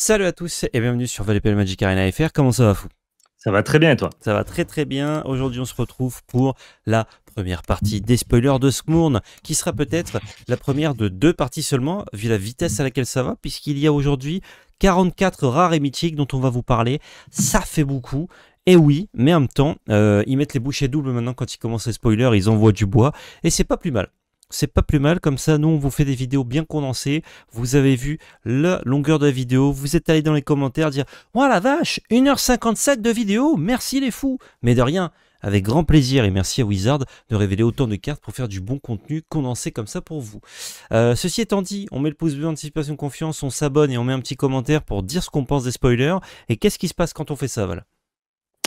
Salut à tous et bienvenue sur VLPL Magic Arena FR. Comment ça va, fou Ça va très bien et toi Ça va très très bien. Aujourd'hui, on se retrouve pour la première partie des spoilers de Smourn, qui sera peut-être la première de deux parties seulement, vu la vitesse à laquelle ça va, puisqu'il y a aujourd'hui 44 rares et mythiques dont on va vous parler. Ça fait beaucoup. Et oui, mais en même temps, euh, ils mettent les bouchées doubles maintenant quand ils commencent les spoilers, ils envoient du bois, et c'est pas plus mal c'est pas plus mal, comme ça nous on vous fait des vidéos bien condensées, vous avez vu la longueur de la vidéo, vous êtes allé dans les commentaires dire « Oh la vache, 1h57 de vidéo, merci les fous !» Mais de rien, avec grand plaisir et merci à Wizard de révéler autant de cartes pour faire du bon contenu condensé comme ça pour vous. Euh, ceci étant dit, on met le pouce bleu anticipation confiance, on s'abonne et on met un petit commentaire pour dire ce qu'on pense des spoilers. Et qu'est-ce qui se passe quand on fait ça, voilà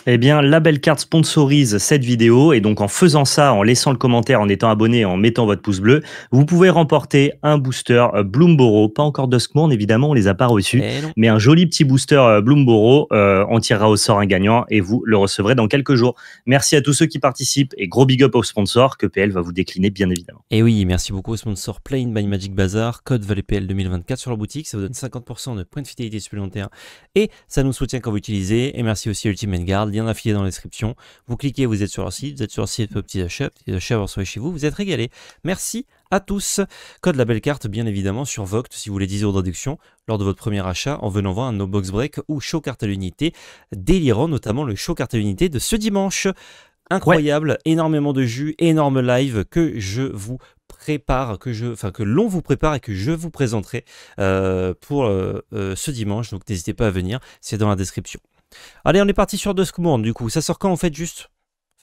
eh bien, la belle carte sponsorise cette vidéo. Et donc, en faisant ça, en laissant le commentaire, en étant abonné, en mettant votre pouce bleu, vous pouvez remporter un booster euh, Bloomboro. Pas encore Duskmoon, évidemment, on les a pas reçus. Eh mais un joli petit booster euh, Bloomboro. Euh, en tirera au sort un gagnant et vous le recevrez dans quelques jours. Merci à tous ceux qui participent et gros big up aux sponsor que PL va vous décliner, bien évidemment. Et eh oui, merci beaucoup aux sponsors Plain by Magic Bazaar, code PL 2024 sur leur boutique. Ça vous donne 50% de points de fidélité supplémentaires et ça nous soutient quand vous utilisez. Et merci aussi à Ultimate Guard lien affilié dans la description. Vous cliquez, vous êtes sur leur site, vous êtes sur leur site pour petits achats, petits achats, vous chez vous, vous êtes régalé. Merci à tous. Code la belle carte, bien évidemment, sur Voct si vous voulez 10 euros de réduction lors de votre premier achat en venant voir un No Box Break ou show carte à l'unité délirant, notamment le show carte à l'unité de ce dimanche. Incroyable, énormément de jus, énorme live que je vous prépare, que je, enfin que l'on vous prépare et que je vous présenterai euh, pour euh, euh, ce dimanche. Donc n'hésitez pas à venir, c'est dans la description. Allez, on est parti sur Dusk du coup. Ça sort quand, en fait, juste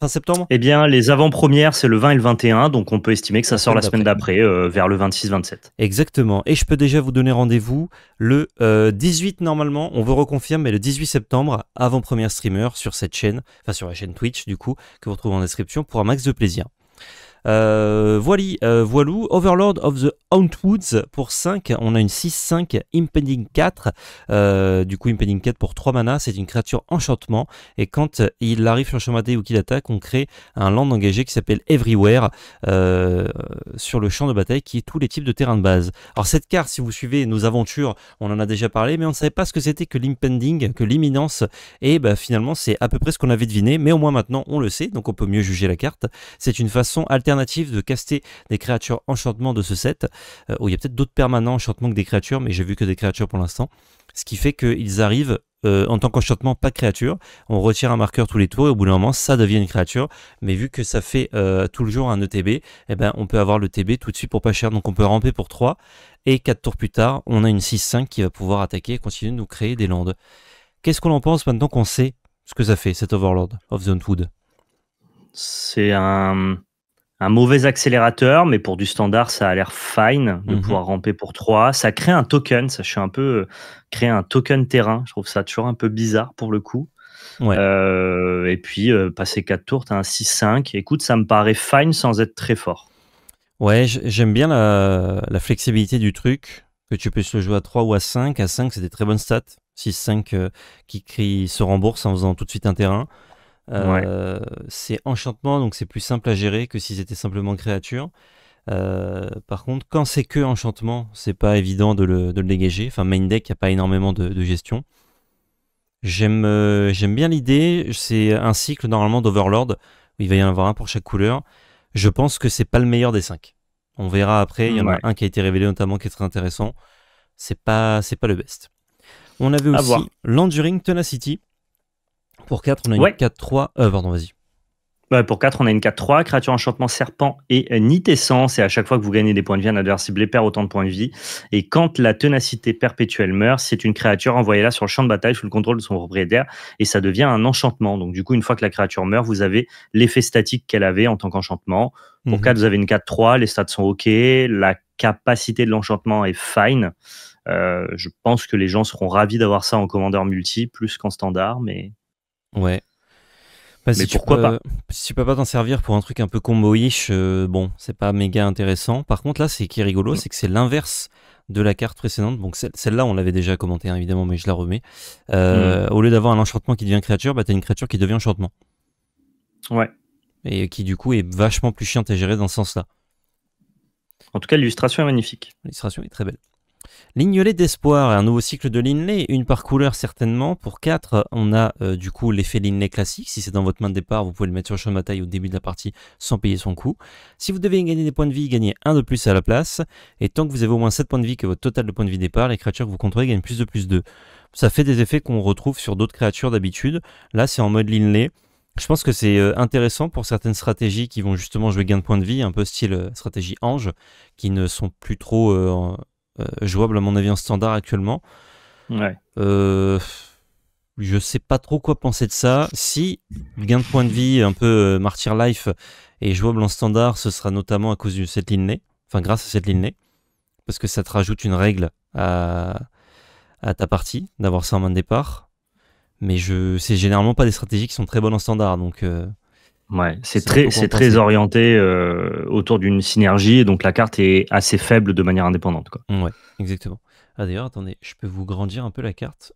Fin septembre Eh bien, les avant-premières, c'est le 20 et le 21, donc on peut estimer que ça sort la semaine d'après, euh, vers le 26-27. Exactement. Et je peux déjà vous donner rendez-vous le 18, euh, normalement, on veut reconfirme, mais le 18 septembre, avant-première streamer sur cette chaîne, enfin sur la chaîne Twitch, du coup, que vous retrouvez en description, pour un max de plaisir. Euh, voili, euh, voilou, Overlord of the Hauntwoods pour 5. On a une 6-5, Impending 4. Euh, du coup, Impending 4 pour 3 mana, c'est une créature enchantement. Et quand il arrive sur le chemin ou qu'il attaque, on crée un land engagé qui s'appelle Everywhere euh, sur le champ de bataille qui est tous les types de terrain de base. Alors, cette carte, si vous suivez nos aventures, on en a déjà parlé, mais on ne savait pas ce que c'était que l'impending, que l'imminence. Et bah, finalement, c'est à peu près ce qu'on avait deviné, mais au moins maintenant, on le sait, donc on peut mieux juger la carte. C'est une façon alternative alternative de caster des créatures enchantement de ce set. Euh, où oh, il y a peut-être d'autres permanents enchantements que des créatures, mais j'ai vu que des créatures pour l'instant. Ce qui fait qu'ils arrivent euh, en tant qu'enchantement, pas créature. On retire un marqueur tous les tours et au bout d'un moment, ça devient une créature. Mais vu que ça fait euh, tout le jour un ETB, eh ben, on peut avoir le TB tout de suite pour pas cher. Donc on peut ramper pour 3 et 4 tours plus tard, on a une 6-5 qui va pouvoir attaquer et continuer de nous créer des landes. Qu'est-ce qu'on en pense maintenant qu'on sait ce que ça fait, cet Overlord of the Wood C'est un un mauvais accélérateur, mais pour du standard, ça a l'air fine de mhm. pouvoir ramper pour 3. Ça crée un token, ça je suis un peu euh, créer un token terrain, je trouve ça toujours un peu bizarre pour le coup. Euh, et puis euh, passer 4 tours, tu as un 6-5. Écoute, ça me paraît fine sans être très fort. Ouais, j'aime bien la, flexibilité du truc, que tu puisses le jouer à 3 ou à 5. À 5, c'est des très bonnes stats. 6-5 qui, qui se rembourse en faisant tout de suite un terrain. Euh, c'est enchantement, donc c'est plus simple à gérer que si c'était simplement créature. Euh, par contre, quand c'est que enchantement, c'est pas évident de le, dégager. Enfin, main deck, il n'y a pas énormément de, gestion. Euh, j'aime bien l'idée. C'est un cycle normalement d'Overlord. il va y en avoir un pour chaque couleur. Je pense que c'est pas le meilleur des cinq. On verra après. Il y en a un qui a été révélé notamment qui est très intéressant. C'est pas, c'est pas le best. On avait aussi l'Enduring Tenacity. Pour 4, on a une 4-3. Euh, vas-y. pour 4, on a une 4-3, créature enchantement serpent et nitessence. Et à chaque fois que vous gagnez des points de vie, un adversaire perd autant de points de vie. Et quand la ténacité perpétuelle meurt, c'est une créature envoyée là sur le champ de bataille sous le contrôle de son propriétaire et ça devient un enchantement. Donc, du coup, une fois que la créature meurt, vous avez l'effet statique qu'elle avait en tant qu'enchantement. Pour 4, mhm. vous avez une 4-3, les stats sont OK, la capacité de l'enchantement est fine. Euh, je pense que les gens seront ravis d'avoir ça en commandeur multi plus qu'en standard, mais Ouais. Bah, mais pourquoi tu peux, pas Si tu peux pas t'en servir pour un truc un peu combo-ish, euh, bon, c'est pas méga intéressant. Par contre, là, c'est qui est rigolo, mm. c'est que c'est l'inverse de la carte précédente. Donc celle-là, on l'avait déjà commenté hein, évidemment, mais je la remets. Euh, mm. Au lieu d'avoir un enchantement qui devient créature, bah, t'as une créature qui devient enchantement. Ouais. Et qui du coup est vachement plus chiante à gérer dans ce sens-là. En tout cas, l'illustration est magnifique. L'illustration est très belle. L'ignolet d'espoir, un nouveau cycle de Linley, une par couleur certainement. Pour 4, on a euh, du coup l'effet Linley classique. Si c'est dans votre main de départ, vous pouvez le mettre sur le champ de bataille au début de la partie sans payer son coût. Si vous devez gagner des points de vie, gagnez un de plus à la place. Et tant que vous avez au moins 7 points de vie que votre total de points de vie départ, les créatures que vous contrôlez gagnent plus de plus 2. Ça fait des effets qu'on retrouve sur d'autres créatures d'habitude. Là, c'est en mode l'inlay. Je pense que c'est euh, intéressant pour certaines stratégies qui vont justement jouer gain de points de vie, un peu style euh, stratégie ange, qui ne sont plus trop... Euh, jouable à mon avis en standard actuellement. Ouais. Euh, je sais pas trop quoi penser de ça. Si gain de points de vie un peu euh, Martyr Life est jouable en standard, ce sera notamment à cause de cette ligne née, enfin grâce à cette ligne née, parce que ça te rajoute une règle à, ta partie d'avoir ça en main de départ. Mais je, c'est généralement pas des stratégies qui sont très bonnes en standard, donc. Euh, Ouais, c'est très, c'est très orienté euh, autour d'une synergie, donc la carte est assez faible de manière indépendante. Quoi. Ouais, exactement. Ah d'ailleurs, attendez, je peux vous grandir un peu la carte.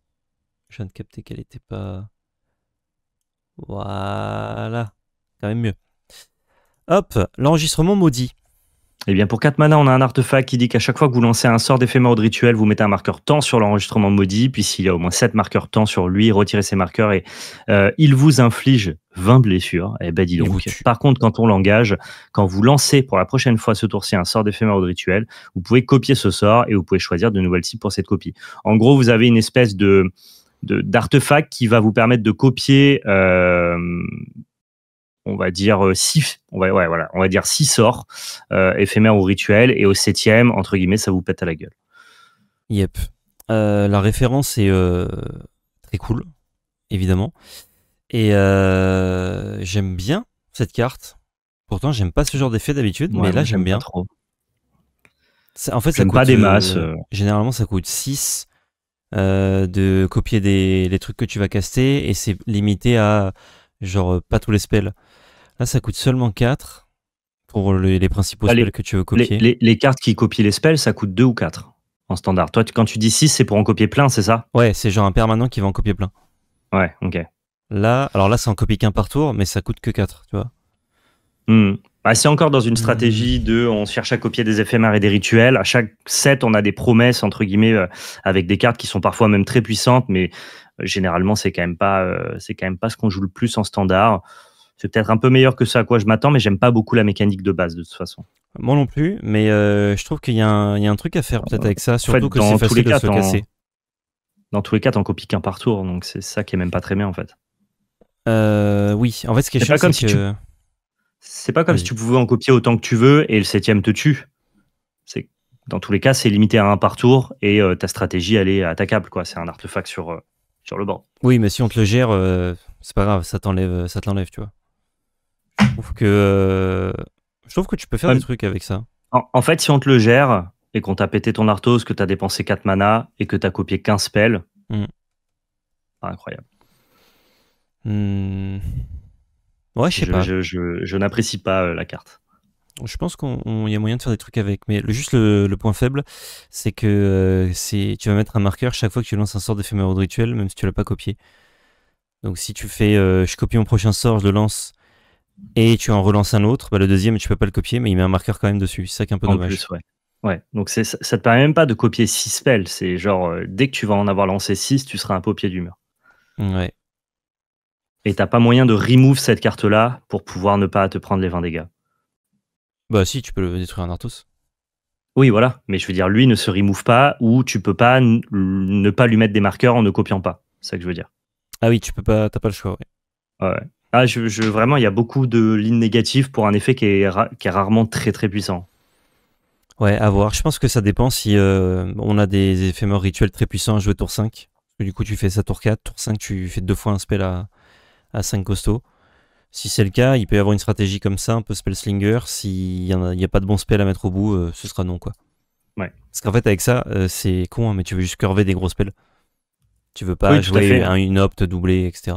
Je viens de capter qu'elle n'était pas. Voilà, quand même mieux. Hop, l'enregistrement maudit. Eh bien, pour 4 mana, on a un artefact qui dit qu'à chaque fois que vous lancez un sort d'éphémère de rituel, vous mettez un marqueur temps sur l'enregistrement maudit. Puis s'il y a au moins 7 marqueurs temps sur lui, retirez ces marqueurs et euh, il vous inflige 20 blessures. Eh ben, dis donc. Par contre, quand on l'engage, quand vous lancez pour la prochaine fois ce tour-ci un sort d'éphémère de rituel, vous pouvez copier ce sort et vous pouvez choisir de nouvelles cibles pour cette copie. En gros, vous avez une espèce de d'artefact qui va vous permettre de copier euh, on va dire euh, six, on va, voilà, on va dire six sorts euh, éphémères ou rituels, et au septième, entre guillemets, ça vous pète à la gueule. Yep. Euh, la référence est très cool, évidemment. Et j'aime bien cette carte. Pourtant, j'aime pas ce genre d'effet d'habitude, mais là, j'aime bien. Trop. en fait, ça coûte, pas des masses. généralement, ça coûte 6 de copier des, les trucs que tu vas caster, et c'est limité à genre pas tous les spells ça coûte seulement 4 pour les, principaux spells que tu veux copier. Les, cartes qui copient les spells, ça coûte 2 ou 4 en standard. Toi, quand tu dis 6, c'est pour en copier plein, c'est ça Ouais, c'est genre un permanent qui va en copier plein. Ouais, ok. Là, alors là, ça en copie qu'un par tour, mais ça coûte que 4, tu vois. Hmm. Bah, c'est encore dans une hmm. stratégie de on cherche à copier des éphémères et des rituels. À chaque set, on a des promesses, entre guillemets, euh, avec des cartes qui sont parfois même très puissantes, mais euh, généralement, c'est quand même pas, euh, c'est quand même pas ce qu'on joue le plus en standard c'est peut-être un peu meilleur que ce à quoi je m'attends, mais j'aime pas beaucoup la mécanique de base de toute façon. Moi non plus, mais euh, je trouve qu'il y, a un truc à faire peut-être avec ça, surtout que c'est facile de casser. Dans tous les cas, t'en copies qu'un par tour, donc c'est ça qui est même pas très bien en fait. Euh, oui, en fait, ce qui est, c'est que... Si C'est pas comme si tu pouvais en copier autant que tu veux et le septième te tue. C'est dans tous les cas, c'est limité à un par tour et euh, ta stratégie elle est attaquable quoi. C'est un artefact sur le banc. Oui, mais si on te le gère, c'est pas grave, ça t'enlève, ça tu vois. Je trouve que, euh, je trouve que tu peux faire des trucs avec ça. En, fait, si on te le gère et qu'on t'a pété ton Arthos, que t'as dépensé 4 mana et que t'as copié 15 spells, hmm. incroyable. Hmm. Ouais, je sais pas. Je, n'apprécie pas euh, la carte. Je pense qu'il y a moyen de faire des trucs avec, mais juste le, point faible, c'est que euh, c'est, tu vas mettre un marqueur chaque fois que tu lances un sort d'éphémère de rituel, même si tu l'as pas copié. Donc si tu fais, je copie mon prochain sort, je le lance, et tu en relances un autre, bah, le deuxième, tu peux pas le copier, mais il met un marqueur quand même dessus. C'est ça qui est un peu en dommage. Plus, ouais. Ouais, donc ça te permet même pas de copier 6 spells. C'est genre, euh, dès que tu vas en avoir lancé 6, tu seras un peu au pied du mur. Ouais. Et t'as pas moyen de remove cette carte-là pour pouvoir ne pas te prendre les 20 dégâts. Bah si, tu peux le détruire en Arthos. Oui, voilà. Mais je veux dire, lui ne se remove pas ou tu peux pas ne pas lui mettre des marqueurs en ne copiant pas. C'est ça que je veux dire. Ah oui, tu peux pas, t'as pas le choix, ouais. Ouais. Ah, je, vraiment, il y a beaucoup de lignes négatives pour un effet qui est, est rarement très très puissant. Ouais, à voir. Je pense que ça dépend si euh, on a des effets rituels très puissants à jouer tour 5. Du coup, tu fais ça tour 4. Tour 5, tu fais deux fois un spell à, à 5 costauds. Si c'est le cas, il peut y avoir une stratégie comme ça, un peu spell slinger. S'il n'y a, a, pas de bon spell à mettre au bout, euh, ce sera non, quoi. Ouais. Parce qu'en fait, avec ça, euh, c'est con, hein, mais tu veux juste curver des gros spells. Tu veux pas jouer un, une opte doublée, etc.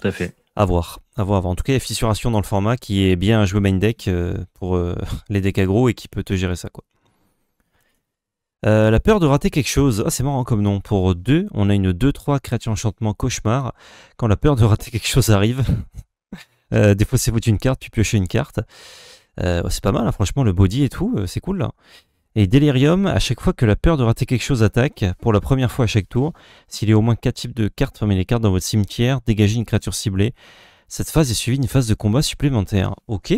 Tout à fait. À voir. À voir, En tout cas, il y a fissuration dans le format qui est bien un jouer main deck euh, pour euh, les decks aggro et qui peut te gérer ça. quoi. Euh, la peur de rater quelque chose. Ah, c'est marrant comme nom. Pour 2, on a une 2-3 créature enchantement cauchemar. Quand la peur de rater quelque chose arrive, euh, c'est vous une carte, puis piocher une carte. c'est pas mal, hein, franchement, le body et tout, c'est cool là. Et Delirium, à chaque fois que la peur de rater quelque chose attaque, pour la première fois à chaque tour, s'il y a au moins 4 types de cartes parmi les cartes dans votre cimetière, dégagez une créature ciblée. Cette phase est suivie d'une phase de combat supplémentaire. Ok,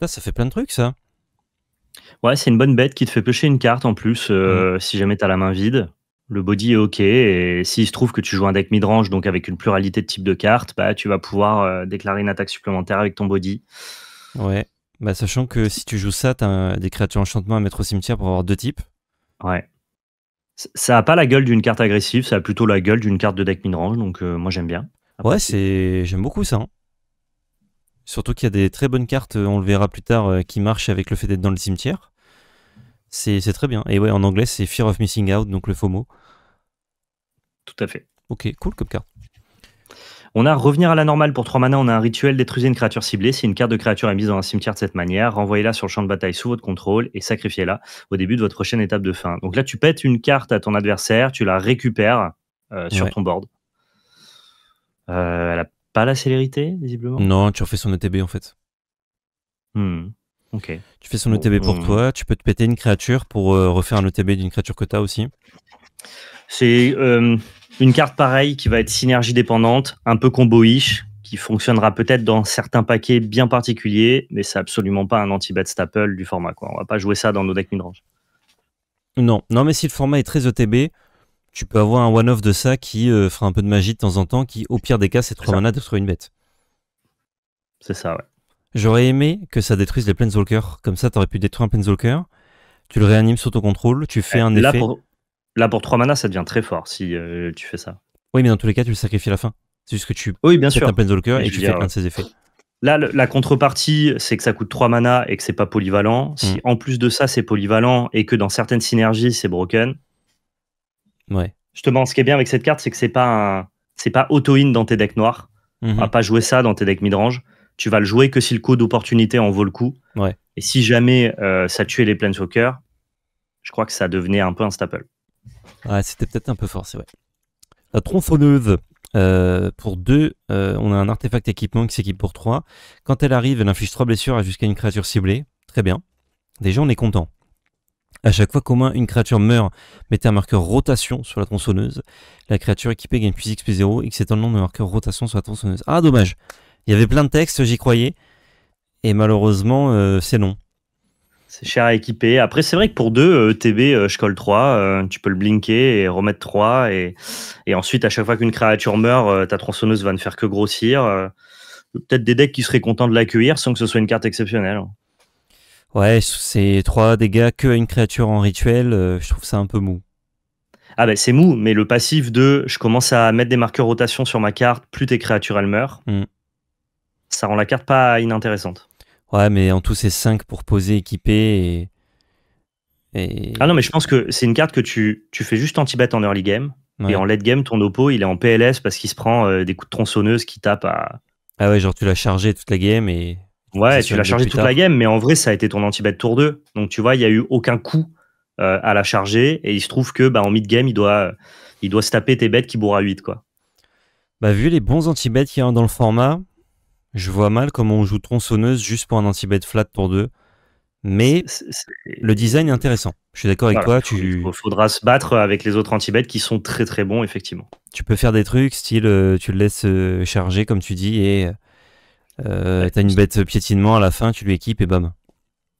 ça, ça fait plein de trucs ça. Ouais, c'est une bonne bête qui te fait pêcher une carte en plus euh, mhm. si jamais t'as la main vide. Le body est ok et s'il se trouve que tu joues un deck midrange donc avec une pluralité de types de cartes, bah tu vas pouvoir euh, déclarer une attaque supplémentaire avec ton body. Ouais. Bah, sachant que si tu joues ça, t'as des créatures enchantement à mettre au cimetière pour avoir deux types. Ouais. Ça a pas la gueule d'une carte agressive, ça a plutôt la gueule d'une carte de deck mid-range, donc euh, moi j'aime bien. ouais, c'est j'aime beaucoup ça. Hein. Surtout qu'il y a des très bonnes cartes, euh, on le verra plus tard, euh, qui marchent avec le fait d'être dans le cimetière. C'est très bien. Et ouais, en anglais, c'est Fear of Missing Out, donc le FOMO. Tout à fait. Ok, cool comme carte. On a revenir à la normale pour 3 manas, on a un rituel détruisez une créature ciblée. Si une carte de créature est mise dans un cimetière de cette manière, renvoyez-la sur le champ de bataille sous votre contrôle et sacrifiez-la au début de votre prochaine étape de fin. Donc là, tu pètes une carte à ton adversaire, tu la récupères euh, sur ton board. Euh, elle n'a pas la célérité, visiblement Non, tu refais son ETB en fait. Hmm, ok. Tu fais son ETB pour toi, hmm. tu peux te péter une créature pour euh, refaire un ETB d'une créature que tu as aussi. C'est euh, une carte pareille qui va être synergie dépendante, un peu combo-ish, qui fonctionnera peut-être dans certains paquets bien particuliers, mais c'est absolument pas un anti-bet staple du format. Quoi. On va pas jouer ça dans nos decks midrange. Non, non, mais si le format est très ETB, tu peux avoir un one-off de ça qui euh, fera un peu de magie de temps en temps, qui au pire des cas, c'est 3 mana sur une bête. C'est ça, ouais. J'aurais aimé que ça détruise les Planeswalkers. Comme ça, t'aurais pu détruire un Planeswalker, tu le réanimes sous ton contrôle, tu fais un effet. Là, pour 3 manas, ça devient très fort si euh, tu fais ça. Oui, mais dans tous les cas, tu le sacrifies à la fin. C'est juste que tu oui, bien sûr. un Planeswalker et, tu fais plein de ses effets. Là, la contrepartie, c'est que ça coûte 3 mana et que c'est pas polyvalent. Mm. Si en plus de ça, c'est polyvalent et que dans certaines synergies, c'est broken. Ouais. Justement, ce qui est bien avec cette carte, c'est que c'est pas c'est pas auto-in dans tes decks noirs. On mm-hmm. va pas jouer ça dans tes decks midrange. Tu vas le jouer que si le coup d'opportunité en vaut le coup. Et si jamais euh, ça tuait les Planeswalkers, je crois que ça devenait un peu un staple. Ouais, c'était peut-être un peu fort, c'est vrai. La tronçonneuse. Euh, pour 2, euh, on a un artefact équipement qui s'équipe pour 3. Quand elle arrive, elle inflige 3 blessures jusqu'à une créature ciblée. Très bien. Déjà, on est content. À chaque fois qu'au moins une créature meurt, mettez un marqueur rotation sur la tronçonneuse. La créature équipée gagne plus plus 0 X c'est le nombre de marqueur rotation sur la tronçonneuse. Ah, dommage. Il y avait plein de textes, j'y croyais. Et malheureusement, euh, c'est non. C'est cher à équiper. Après, c'est vrai que pour deux, euh, TB, euh, je colle 3, euh, tu peux le blinker et remettre 3. Et, ensuite, à chaque fois qu'une créature meurt, ta tronçonneuse va ne faire que grossir. Peut-être des decks qui seraient contents de l'accueillir sans que ce soit une carte exceptionnelle. Ouais, c'est 3 dégâts que à une créature en rituel, je trouve ça un peu mou. Ah ben bah, c'est mou, mais le passif de je commence à mettre des marqueurs rotation sur ma carte, plus tes créatures elles meurent, mm. ça rend la carte pas inintéressante. Ouais, mais en tout, c'est 5 pour poser, équiper. Et... Ah non, mais je pense que c'est une carte que tu, tu fais juste anti-bet en early game. Et en late game, ton oppo, il est en PLS parce qu'il se prend euh, des coups de tronçonneuse qui tape à. Ah ouais, genre tu l'as chargé toute la game et. Ouais, tu l'as chargé toute la game, mais en vrai, ça a été ton anti-bet tour 2. Donc tu vois, il n'y a eu aucun coup euh, à la charger. Et il se trouve que bah, en mid-game, il doit, il doit se taper tes bêtes qui bourrent à 8. Quoi. Bah, vu les bons anti-bêtes qu'il y a dans le format, je vois mal comment on joue tronçonneuse juste pour un anti-bet flat pour deux. Mais le design est intéressant. Je suis d'accord avec toi. Il faudra se battre avec les autres anti qui sont très très bons, effectivement. Tu peux faire des trucs, style euh, tu le laisses euh, charger, comme tu dis, et euh, t'as une bête piétinement à la fin, tu lui équipes et bam.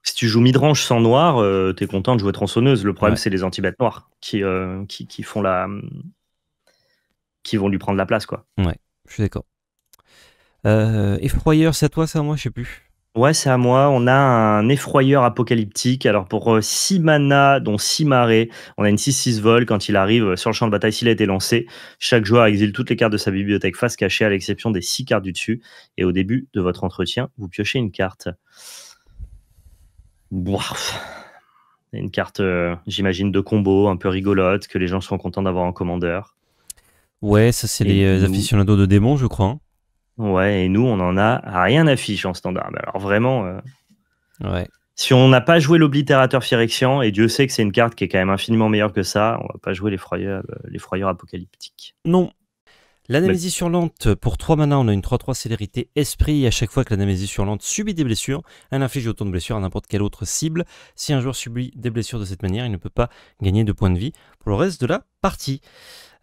Si tu joues midrange sans noir, euh, tu es content de jouer tronçonneuse. Le problème, c'est les anti noirs qui, qui, qui, font la. qui vont lui prendre la place, quoi. Ouais, je suis d'accord. Euh, effroyeur, c'est à toi, c'est à moi, je sais plus. Ouais, c'est à moi. On a un effroyeur apocalyptique. Alors, pour 6 euh, mana, dont 6 marées, on a une 6-6 vol. Quand il arrive euh, sur le champ de bataille, s'il a été lancé, chaque joueur exile toutes les cartes de sa bibliothèque face cachée, à l'exception des 6 cartes du dessus. Et au début de votre entretien, vous piochez une carte. Bouf. Une carte, j'imagine, de combo, un peu rigolote, que les gens sont contents d'avoir en commandeur. Ouais, ça, c'est les aficionados de démons, je crois. Hein. Ouais, et nous, on en a rien affiché en standard. alors vraiment. Euh, si on n'a pas joué l'oblitérateur Phyrexian, et Dieu sait que c'est une carte qui est quand même infiniment meilleure que ça, on va pas jouer les froyeurs, euh, apocalyptiques. Non. L'anamésie sur lente pour 3 mana, on a une 3-3 célérité esprit, et à chaque fois que l'anamésie lente subit des blessures, elle inflige autant de blessures à n'importe quelle autre cible. Si un joueur subit des blessures de cette manière, il ne peut pas gagner de points de vie pour le reste de la partie.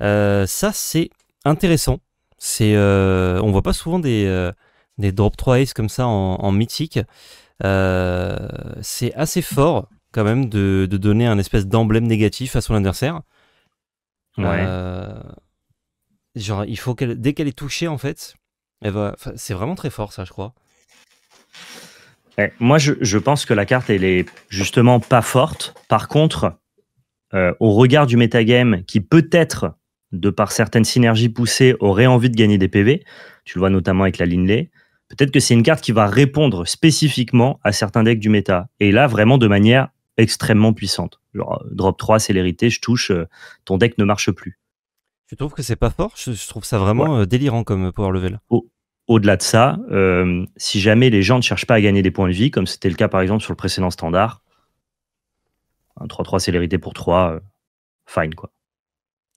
Euh, ça, c'est intéressant. C'est, euh, on voit pas souvent des, euh, des drop 3 ace comme ça en, mythique. Euh, c'est assez fort quand même de, donner un espèce d'emblème négatif à son adversaire. Euh, genre, il faut qu'elle, dès qu'elle est touchée en fait, va. C'est vraiment très fort ça, je crois. Eh, moi, je, je, pense que la carte, elle est justement pas forte. Par contre, au regard du metagame qui peut-être de par certaines synergies poussées, aurait envie de gagner des PV. Tu le vois notamment avec la Linley. Peut-être que c'est une carte qui va répondre spécifiquement à certains decks du méta. Et là, vraiment de manière extrêmement puissante. Euh, drop 3, célérité, je touche, euh, ton deck ne marche plus. Tu trouves que c'est pas fort je, trouve ça vraiment euh, délirant comme power level. au-delà de ça, si jamais les gens ne cherchent pas à gagner des points de vie, comme c'était le cas par exemple sur le précédent standard, un 3-3 célérité pour 3, fine quoi.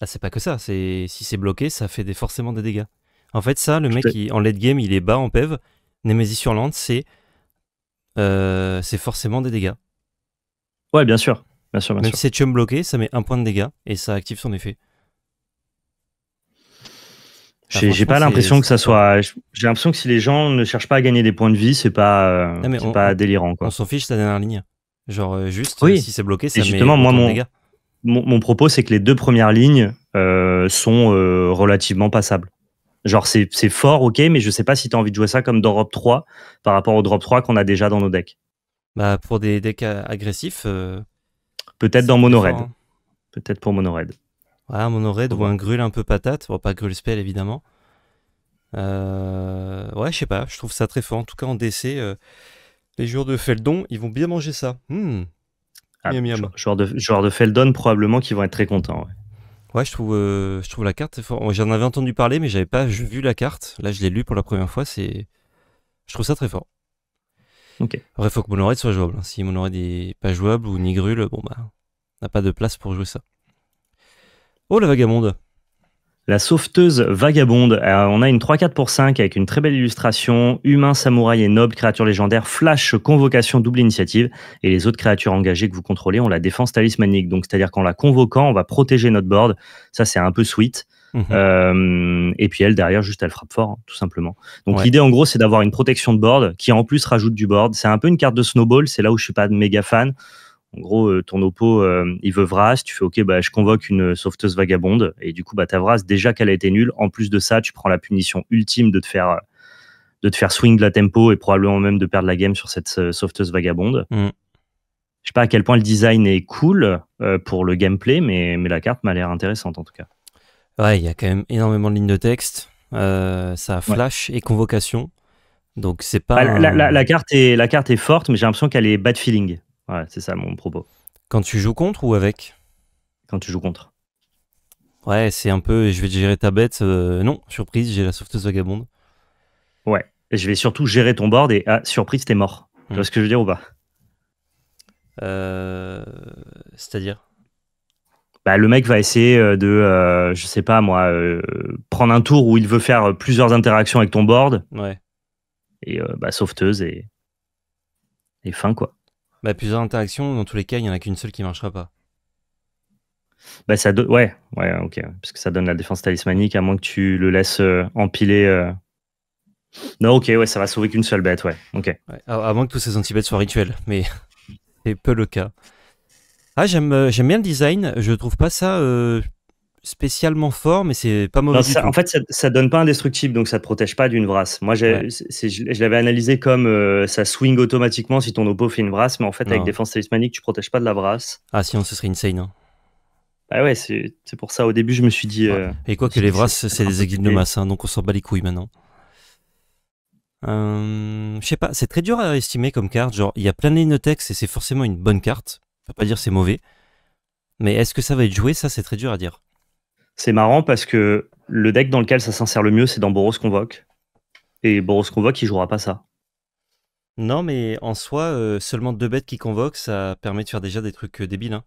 Ah, c'est pas que ça. C'est si c'est bloqué, ça fait forcément des dégâts. En fait, ça, le mec en late game, il est bas en PEV. Nemesis sur c'est euh, c'est forcément des dégâts. Ouais, bien sûr. Bien sûr, Même si c'est chum bloqué, ça met un point de dégâts et ça active son effet. Ah, j'ai pas l'impression que ça soit. J'ai l'impression que si les gens ne cherchent pas à gagner des points de vie, c'est pas, euh, pas délirant. Quoi. On s'en fiche, ta dernière ligne. Genre, euh, juste, si c'est bloqué, ça justement, de dégâts mon, propos, c'est que les deux premières lignes euh, sont euh, relativement passables. Genre, c'est fort, ok, mais je sais pas si tu as envie de jouer ça comme dans Drop 3 par rapport au Drop 3 qu'on a déjà dans nos decks. Bah, pour des decks euh, agressifs. Peut-être dans Mono hein. Peut-être pour Mono Red. Voilà, Mono ou un Grul un peu patate. Bon, pas Grul Spell, évidemment. Ouais, je sais pas, je trouve ça très fort. En tout cas, en DC, les joueurs de Feldon, ils vont bien manger ça. Hmm. Ah, joueur, de, de Feldon, probablement qui vont être très contents. Ouais. je trouve, euh, je trouve la carte. J'en avais entendu parler, mais j'avais pas vu la carte. Là, je l'ai lu pour la première fois. C'est, je trouve ça très fort. Ok. il faut que Monorail soit jouable. Hein. Si Monorail n'est pas jouable ou Nigrul, bon bah, n'a pas de place pour jouer ça. Oh la vagabonde. La sauveteuse vagabonde, on a une 3-4 pour 5 avec une très belle illustration, humain, samouraï et noble, créature légendaire, flash, convocation, double initiative, et les autres créatures engagées que vous contrôlez ont la défense talismanique. Donc c'est-à-dire qu'en la convoquant, on va protéger notre board, ça c'est un peu sweet. Mhm. Euh, et puis elle, derrière, juste elle frappe fort, hein, tout simplement. Donc l'idée, en gros, c'est d'avoir une protection de board qui en plus rajoute du board. C'est un peu une carte de snowball, c'est là où je suis pas méga fan. En gros, euh, ton oppo, euh, il veut Vras, tu fais OK, bah, je convoque une euh, sauveteuse vagabonde. Et du coup, bah, ta Vras, déjà qu'elle a été nulle, en plus de ça, tu prends la punition ultime de te faire, de te faire swing de la tempo et probablement même de perdre la game sur cette euh, sauveteuse vagabonde. Mm. Je sais pas à quel point le design est cool pour le gameplay, mais, mais la carte m'a l'air intéressante en tout cas. Ouais, il y a quand même énormément de lignes de texte. ça flash et convocation. Donc c'est pas. Bah, la, la, carte est, la carte est forte, mais j'ai l'impression qu'elle est bad feeling. Ouais, c'est ça mon propos. Quand tu joues contre ou avec Quand tu joues contre. Ouais, c'est un peu je vais gérer ta bête. Euh, non, surprise, j'ai la sauveteuse vagabonde. Ouais, je vais surtout gérer ton board et ah, surprise, t'es mort. Tu hmm. vois ce que je veux dire ou pas euh, C'est-à-dire bah, le mec va essayer euh, de, je sais pas moi, prendre un tour où il veut faire plusieurs interactions avec ton board. Ouais. Et bah, sauveteuse et, et fin, quoi bah, plusieurs interactions, dans tous les cas, il n'y en a qu'une seule qui ne marchera pas. Bah, ça ouais, ouais, ok. Parce que ça donne la défense talismanique, à moins que tu le laisses euh, empiler. Euh. Non, ok, ouais, ça va sauver qu'une seule bête, ouais. Ok. à, moins que tous ces anti soient rituels, mais c'est peu le cas. Ah, j'aime, euh, j'aime bien le design. Je trouve pas ça spécialement fort, mais c'est pas mauvais. En fait, ça, donne pas indestructible, donc ça te protège pas d'une brasse. Moi, je l'avais analysé comme euh, ça swing automatiquement si ton oppo fait une brasse, mais en fait, avec défense talismanique, tu protèges pas de la brasse. Ah, sinon, ce serait insane. Hein. Bah ouais, c'est pour ça. Au début, je me suis dit. Euh, et quoi que les brasses, c'est des aiguilles de masse, hein, donc on s'en bat les couilles maintenant. Euh, je sais pas, c'est très dur à estimer comme carte. Genre, il y a plein de texte et c'est forcément une bonne carte. On va pas dire c'est mauvais. Mais est-ce que ça va être joué Ça, c'est très dur à dire. C'est marrant parce que le deck dans lequel ça s'insère le mieux, c'est dans Boros Convoque. Et Boros Convoque, il jouera pas ça. Non, mais en soi, euh, seulement deux bêtes qui convoquent, ça permet de faire déjà des trucs euh, débiles. Hein.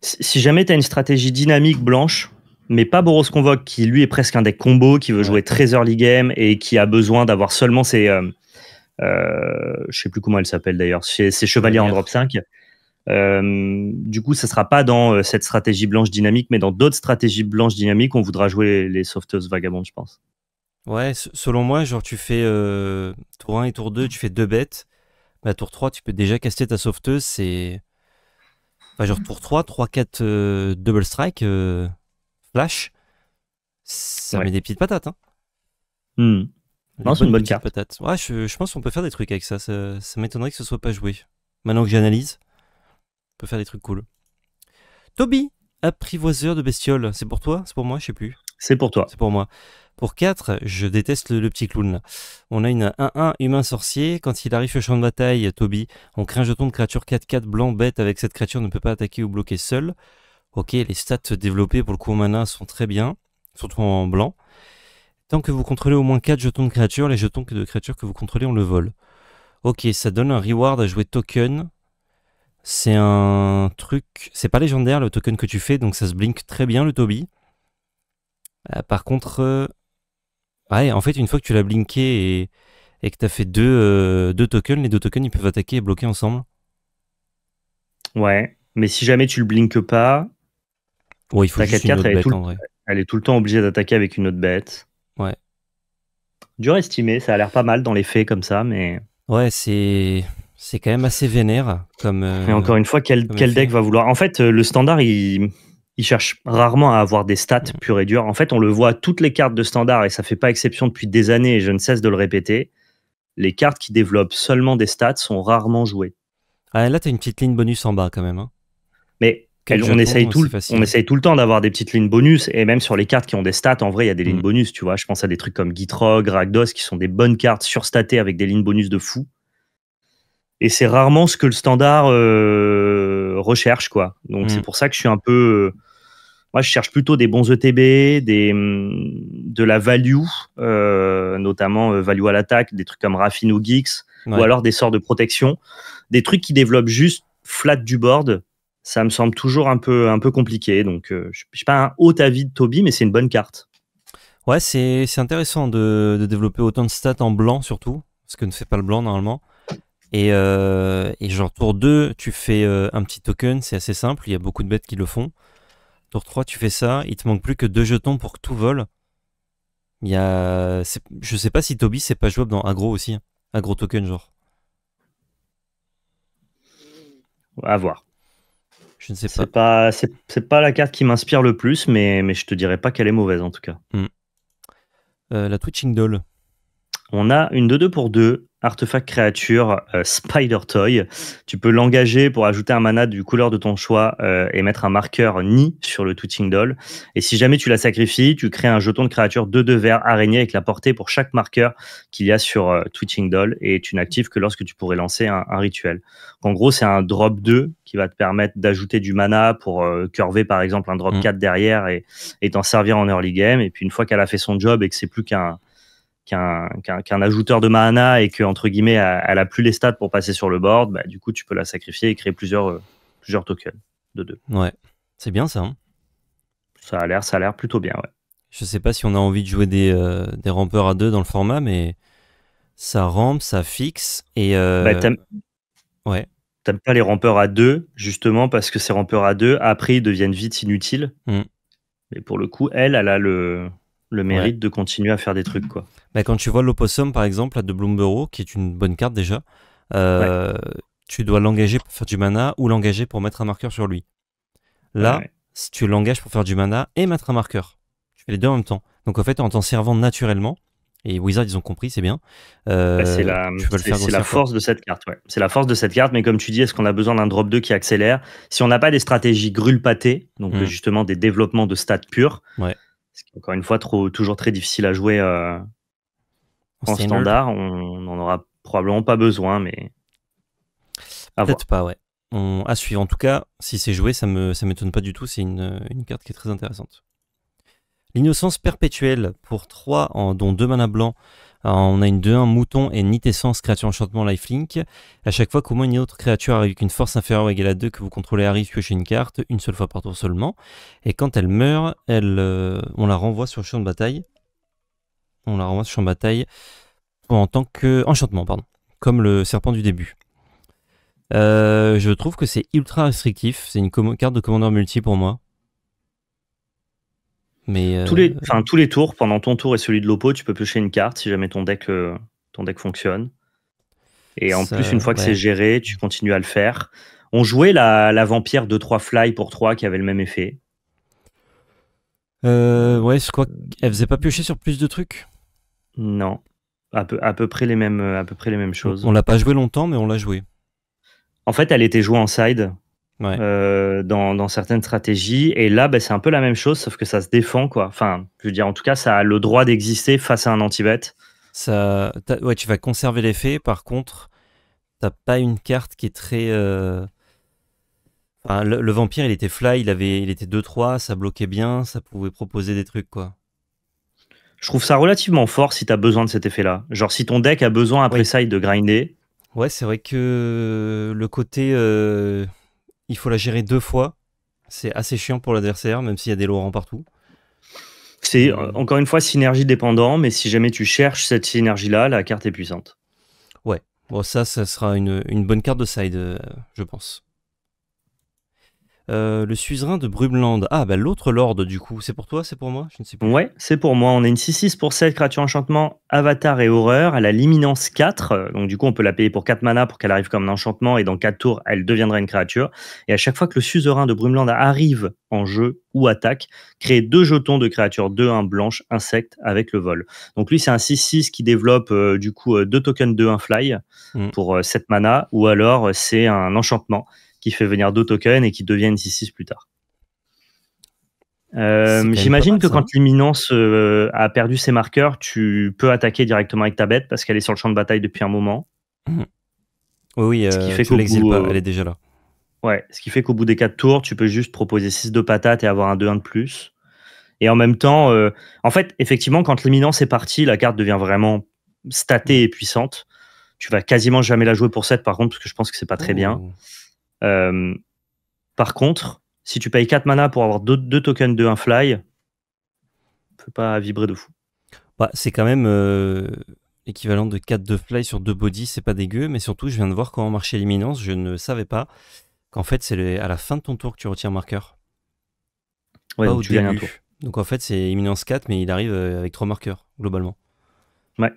Si, jamais tu as une stratégie dynamique blanche, mais pas Boros Convoque, qui lui est presque un deck combo, qui veut jouer très early game et qui a besoin d'avoir seulement ses. Euh, je sais plus comment elle s'appelle d'ailleurs, ses, ses chevaliers en drop 5. Euh, du coup, ça sera pas dans euh, cette stratégie blanche dynamique, mais dans d'autres stratégies blanches dynamiques, on voudra jouer les sauveteuses vagabondes, je pense. Ouais, selon moi, genre tu fais euh, tour 1 et tour 2, tu fais deux bêtes. Mais bah, à tour 3, tu peux déjà caster ta softeuse. c'est... genre tour 3, 3, 4, double strike, flash, ça met des petites patates. Hein. Hmm. c'est une bonne carte. Ouais, je, pense qu'on peut faire des trucs avec Ça, ça m'étonnerait que ce soit pas joué. Maintenant que j'analyse peut faire des trucs cool. Toby, apprivoiseur de bestioles, c'est pour toi C'est pour moi Je sais plus. C'est pour toi. C'est pour moi. Pour 4, je déteste le, petit clown On a une 1-1 humain sorcier. Quand il arrive au champ de bataille, Toby, on crée un jeton de créature 4-4 blanc bête avec cette créature ne peut pas attaquer ou bloquer seul. Ok, les stats développées pour le coup mana sont très bien, surtout en blanc. Tant que vous contrôlez au moins 4 jetons de créatures, les jetons de créatures que vous contrôlez, on le vole. Ok, ça donne un reward à jouer token c'est un truc. C'est pas légendaire le token que tu fais, donc ça se blink très bien le Toby. Euh, par contre. Euh, ouais, en fait, une fois que tu l'as blinké et, que tu as fait deux, euh, deux tokens, les deux tokens ils peuvent attaquer et bloquer ensemble. Ouais, mais si jamais tu le blinkes pas. Ouais, il faut juste une autre bête Elle est tout le temps obligée d'attaquer avec une autre bête. Ouais. Dur estimé, ça a l'air pas mal dans les faits comme ça, mais. Ouais, c'est. C'est quand même assez vénère comme. Mais euh, encore une fois, quel, deck va vouloir En fait, euh, le standard, il, cherche rarement à avoir des stats purs mm. pures et dures. En fait, on le voit toutes les cartes de standard et ça fait pas exception depuis des années et je ne cesse de le répéter. Les cartes qui développent seulement des stats sont rarement jouées. Ah, là, tu as une petite ligne bonus en bas quand même. Hein. Mais on, essaye hein, tout, on tout le temps d'avoir des petites lignes bonus et même sur les cartes qui ont des stats, en vrai, il y a des lignes mm. bonus. Tu vois, je pense à des trucs comme Gitrog, Ragdos qui sont des bonnes cartes surstatées avec des lignes bonus de fou et c'est rarement ce que le standard euh, recherche quoi. Donc mm. c'est pour ça que je suis un peu euh, moi je cherche plutôt des bons ETB, des mm, de la value euh, notamment value à l'attaque, des trucs comme Raffin ou Geeks ou alors des sorts de protection, des trucs qui développent juste flat du board. Ça me semble toujours un peu un peu compliqué donc je suis pas un haut avis de Toby mais c'est une bonne carte. Ouais, c'est intéressant de, de développer autant de stats en blanc surtout, ce que ne fait pas le blanc normalement. Euh, et, genre tour 2, tu fais euh, un petit token, c'est assez simple, il y a beaucoup de bêtes qui le font. Tour 3, tu fais ça, il te manque plus que deux jetons pour que tout vole. Il y a... Je sais pas si Toby c'est pas jouable dans agro aussi, agro token genre. À voir. Je ne sais pas. pas c'est pas la carte qui m'inspire le plus, mais, mais je te dirais pas qu'elle est mauvaise en tout cas. Hmm. Euh, la Twitching Doll. On a une 2-2 pour 2 artefact créature euh, Spider Toy. Tu peux l'engager pour ajouter un mana du couleur de ton choix euh, et mettre un marqueur ni sur le Twitching Doll. Et si jamais tu la sacrifies, tu crées un jeton de créature de deux verts araignée avec la portée pour chaque marqueur qu'il y a sur euh, Twitching Doll et tu n'actives que lorsque tu pourrais lancer un, rituel. En gros, c'est un drop 2 qui va te permettre d'ajouter du mana pour curver par exemple un drop 4 mm. derrière et t'en servir en early game. Et puis une fois qu'elle a fait son job et que c'est plus qu'un qu'un ajouteur de mana et que entre guillemets elle a plus les stats pour passer sur le board, bah, du coup tu peux la sacrifier et créer plusieurs euh, plusieurs tokens de deux. Ouais, c'est bien ça. Hein. ça a l'air ça a l'air plutôt bien. Ouais. Je sais pas si on a envie de jouer des, euh, rampeurs à deux dans le format, mais ça rampe, ça fixe et euh, bah, ouais. T'aimes pas les rampeurs à deux justement parce que ces rampeurs à deux après ils deviennent vite inutiles. Mais mmh. pour le coup, elle, elle a le, le mérite de continuer à faire des trucs. Quoi. Mais bah, quand tu vois l'opossum, par exemple, de Bureau, qui est une bonne carte déjà, euh, tu dois l'engager pour faire du mana ou l'engager pour mettre un marqueur sur lui. Là, si tu l'engages pour faire du mana et mettre un marqueur, tu fais les deux en même temps. Donc en fait, en t'en servant naturellement, et Wizard, ils ont compris, c'est bien. Euh, bah, c'est la, la force de cette carte. C'est la force de cette carte, mais comme tu dis, est-ce qu'on a besoin d'un drop 2 qui accélère Si on n'a pas des stratégies grulpatées, donc hmm. justement des développements de stats purs, ouais encore une fois toujours très difficile à jouer euh, en standard. On n'en aura probablement pas besoin, mais. Peut-être pas, ouais. On... À suivre. En tout cas, si c'est joué, ça ça m'étonne pas du tout. C'est une... carte qui est très intéressante. L'innocence perpétuelle pour 3, en, dont 2 mana blancs on a une 2-1 mouton et nitessence essence créature enchantement lifelink. À chaque fois qu'au moins une autre créature avec une force inférieure ou égale à 2 que vous contrôlez arrive piocher une carte, une seule fois par tour seulement. Et quand elle meurt, elle, euh, on la renvoie sur le champ de bataille. On la renvoie sur le champ de bataille en tant que enchantement, pardon, comme le serpent du début. Euh, je trouve que c'est ultra restrictif, c'est une carte de commandeur multi pour moi tous, les, euh, tous les tours, pendant ton tour et celui de l'oppo, tu peux piocher une carte si jamais ton deck, euh, ton deck fonctionne. Et en plus, une fois que c'est géré, tu continues à le faire. On jouait la, vampire 2-3 fly pour 3 qui avait le même effet. Euh, ouais, je crois faisait pas piocher sur plus de trucs. Non, à peu, à peu, près, les mêmes, à peu près les mêmes choses. On l'a pas joué longtemps, mais on l'a joué. En fait, elle était jouée en side. Euh, dans, certaines stratégies. Et là, bah, c'est un peu la même chose, sauf que ça se défend, quoi. Enfin, je veux dire, en tout cas, ça a le droit d'exister face à un anti-bet. Ça, ouais, tu vas conserver l'effet. Par contre, t'as pas une carte qui est très. Euh, enfin, le, vampire, il était fly, il avait, il était 2-3, ça bloquait bien, ça pouvait proposer des trucs, quoi. Je trouve ça relativement fort si t'as besoin de cet effet-là. Genre, si ton deck a besoin après ça de grinder. Ouais, c'est vrai que le côté euh, il faut la gérer deux fois. C'est assez chiant pour l'adversaire, même s'il y a des Laurent partout. C'est euh, euh, encore une fois synergie dépendant, mais si jamais tu cherches cette synergie-là, la carte est puissante. Ouais, bon, ça, ça sera une, bonne carte de side, euh, je pense. Euh, le suzerain de Brumland. Ah, bah l'autre lord, du coup. C'est pour toi, c'est pour moi Je ne sais Ouais, c'est pour moi. On a une 6-6 pour 7, créature enchantement, avatar et horreur. Elle a l'imminence 4. Euh, donc, du coup, on peut la payer pour 4 mana pour qu'elle arrive comme un enchantement. Et dans 4 tours, elle deviendra une créature. Et à chaque fois que le suzerain de Brumland arrive en jeu ou attaque, crée deux jetons de créature 2-1 blanche, insecte avec le vol. Donc, lui, c'est un 6-6 qui développe, euh, du coup, 2 tokens 2-1 fly mm. pour 7 mana. Ou alors, c'est un enchantement qui fait venir deux tokens et qui deviennent 6-6 plus tard. Euh, j'imagine que quand l'imminence euh, a perdu ses marqueurs, tu peux attaquer directement avec ta bête parce qu'elle est sur le champ de bataille depuis un moment. Mhm. Oui, oui, ce qui euh, fait elle est déjà là. Ouais, ce qui fait qu'au bout des 4 tours, tu peux juste proposer 6 de patates et avoir un 2-1 de plus. Et en même temps, en fait, effectivement, quand l'imminence est partie, la carte devient vraiment statée mhm. et puissante. Tu vas quasiment jamais la jouer pour 7 par contre, parce que je pense que c'est pas très bien. Euh, par contre, si tu payes 4 mana pour avoir 2, tokens de 1 fly, ne peut pas vibrer de fou. Bah, c'est quand même euh, équivalent de 4 de fly sur 2 body, c'est pas dégueu, mais surtout, je viens de voir comment marchait l'imminence, je ne savais pas qu'en fait, c'est à la fin de ton tour que tu retires marqueur. Ouais, tu un tour. Donc en fait, c'est imminence 4, mais il arrive euh, avec 3 marqueurs, globalement. Ouais.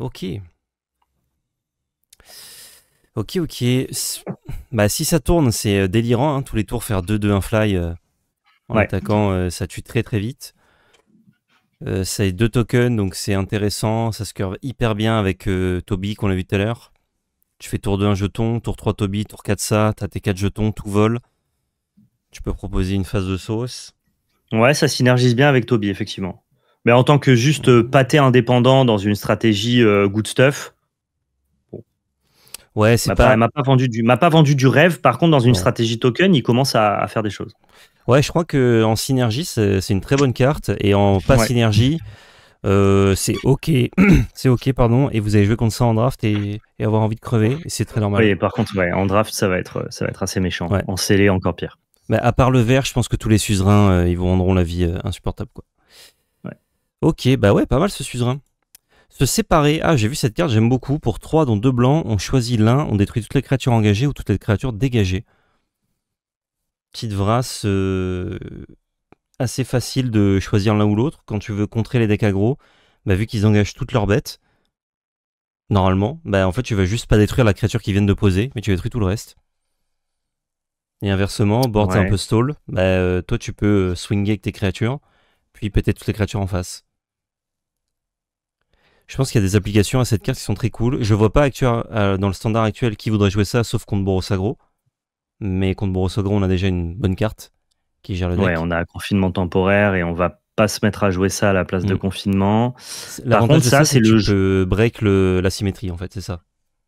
ok. Ok, ok. Bah, si ça tourne, c'est euh, délirant. Hein, tous les tours, faire 2-2 un fly euh, en attaquant, euh, ça tue très très vite. Ça est deux tokens, donc c'est intéressant. Ça se curve hyper bien avec Toby qu'on a vu tout à l'heure. Tu fais tour 2 un jeton, tour 3 Toby, tour 4 ça. T'as tes 4 jetons, tout vole. Tu peux proposer une phase de sauce. Ouais, ça synergise bien avec Toby, effectivement. Mais en tant que juste pâté indépendant dans une stratégie good stuff, Ouais, c'est pas. m'a pas vendu du, m'a pas vendu du rêve. Par contre, dans une stratégie token, il commence à, faire des choses. Ouais, je crois que en synergie, c'est une très bonne carte, et en pas synergie, euh, c'est ok, c'est ok, pardon. Et vous allez jouer contre ça en draft et, avoir envie de crever, c'est très normal. Oui, par contre, ouais, en draft, ça va être, ça va être assez méchant. En scellé, encore pire. Bah, à part le vert, je pense que tous les suzerains, euh, ils vous rendront la vie euh, insupportable, quoi. Ok, bah ouais, pas mal ce suzerain. Se séparer. Ah, j'ai vu cette carte, j'aime beaucoup. Pour 3, dont 2 blancs, on choisit l'un, on détruit toutes les créatures engagées ou toutes les créatures dégagées. Petite vrasse euh, assez facile de choisir l'un ou l'autre. Quand tu veux contrer les decks aggro, bah, vu qu'ils engagent toutes leurs bêtes, normalement, bah, en fait, tu vas juste pas détruire la créature qui viennent de poser, mais tu détruis tout le reste. Et inversement, board un peu stall, bah, euh, toi tu peux euh, swinger avec tes créatures, puis péter toutes les créatures en face. Je pense qu'il y a des applications à cette carte qui sont très cool. Je ne vois pas euh, dans le standard actuel qui voudrait jouer ça, sauf contre Boros Agro. Mais contre Boros Agro, on a déjà une bonne carte qui gère le deck. Ouais, on a un confinement temporaire et on va pas se mettre à jouer ça à la place de mm. confinement. Par contre, ça, c'est le jeu break le... la symétrie en fait, c'est ça.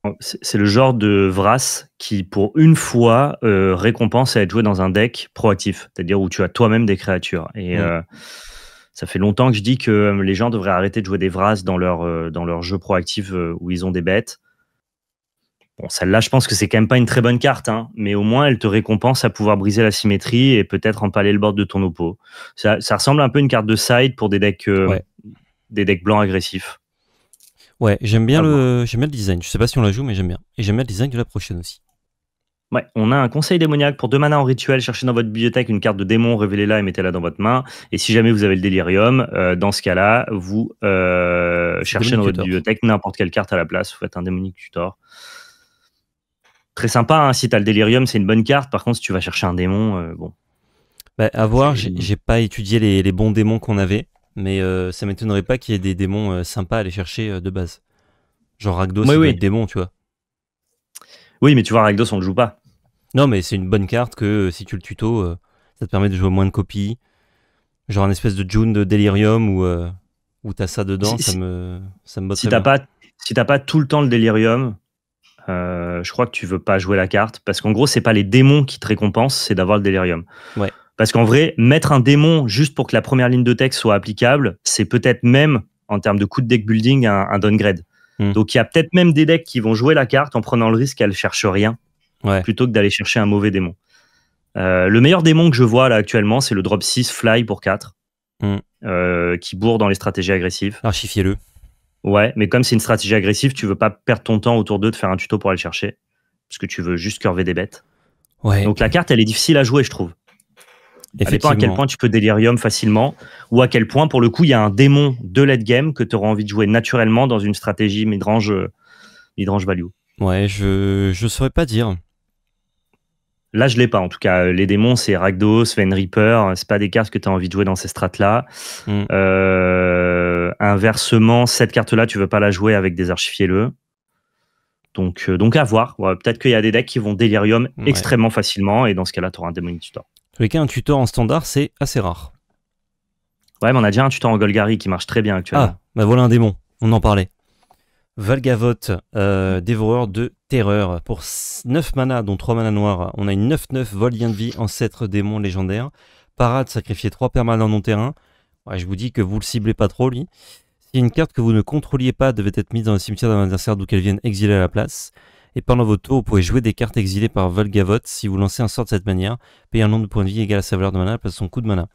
Oh, c'est le genre de Vras qui, pour une fois, euh, récompense à être joué dans un deck proactif, c'est-à-dire où tu as toi-même des créatures. Et, mm. euh, ça fait longtemps que je dis que euh, les gens devraient arrêter de jouer des Vras dans leur, euh, dans leur jeu proactif euh, où ils ont des bêtes. Bon, celle-là, je pense que c'est quand même pas une très bonne carte, hein, mais au moins elle te récompense à pouvoir briser la symétrie et peut-être empaler le bord de ton oppo. Ça, ressemble un peu à une carte de side pour des decks, des decks blancs agressifs. Ouais, j'aime bien, ah le, j'aime bien le design. Je sais pas si on la joue, mais j'aime bien. Et j'aime bien le design de la prochaine aussi. Ouais, on a un conseil démoniaque pour deux manas en rituel. Cherchez dans votre bibliothèque une carte de démon, révélez-la et mettez-la dans votre main. Et si jamais vous avez le délirium, euh, dans ce cas-là, vous euh, cherchez dans votre bibliothèque n'importe quelle carte à la place. Vous faites un démonique tutor. Très sympa, hein, si t'as le délirium, c'est une bonne carte. Par contre, si tu vas chercher un démon, euh, bon. Bah, à voir, j'ai pas étudié les, bons démons qu'on avait, mais ça m'étonnerait pas qu'il y ait des démons sympas à aller chercher de base. Genre Ragdos, oui, c'est oui. démon, tu vois. Oui, mais tu vois, Rakdos, on le joue pas. Non, mais c'est une bonne carte que euh, si tu le tuto, euh, ça te permet de jouer moins de copies. Genre un espèce de June de Delirium où, tu euh, t'as ça dedans, ça me, ça me Si t'as pas, si pas tout le temps le Delirium, je crois que tu veux pas jouer la carte parce qu'en gros, c'est pas les démons qui te récompensent, c'est d'avoir le Delirium. Ouais. Parce qu'en vrai, mettre un démon juste pour que la première ligne de texte soit applicable, c'est peut-être même, en termes de coût de deck building, un downgrade. Hmm. Donc il y a peut-être même des decks qui vont jouer la carte en prenant le risque qu'elle cherche rien, plutôt que d'aller chercher un mauvais démon. Euh, le meilleur démon que je vois là actuellement, c'est le drop 6 fly pour 4, hmm. euh, qui bourre dans les stratégies agressives. Archifiez-le. Ouais, mais comme c'est une stratégie agressive, tu veux pas perdre ton temps autour d'eux de faire un tuto pour aller le chercher, parce que tu veux juste curver des bêtes. Ouais. Donc la carte, elle est difficile à jouer, je trouve. Ça à quel point tu peux délirium facilement ou à quel point, pour le coup, il y a un démon de late game que tu auras envie de jouer naturellement dans une stratégie midrange, euh, midrange value. Ouais, je ne saurais pas dire. Là, je l'ai pas. En tout cas, les démons, c'est Ragdos, Sven Reaper. C'est pas des cartes que tu as envie de jouer dans ces strates-là. Mm. Euh, inversement, cette carte-là, tu veux pas la jouer avec des archifiés le Donc, euh, donc à voir. Peut-être qu'il y a des decks qui vont délirium extrêmement facilement. Et dans ce cas-là, tu auras un démon Tutor. Sur cas un tutor en standard, c'est assez rare. Ouais, mais on a déjà un tutor en Golgari qui marche très bien actuellement. Ah, bah voilà un démon, on en parlait. Valgavot, euh, dévoreur de terreur. Pour 9 mana dont 3 mana noirs, on a une 9-9 vol lien de vie, ancêtre démon légendaire. Parade, sacrifier 3 permanents non terrains Ouais, je vous dis que vous le ciblez pas trop, lui. Si une carte que vous ne contrôliez pas devait être mise dans le cimetière d'un adversaire d'où qu'elle vienne exiler à la place, et pendant vos tours, vous pouvez jouer des cartes exilées par Volgavot. si vous lancez un sort de cette manière. payer un nombre de points de vie égal à sa valeur de mana plus son coût de mana.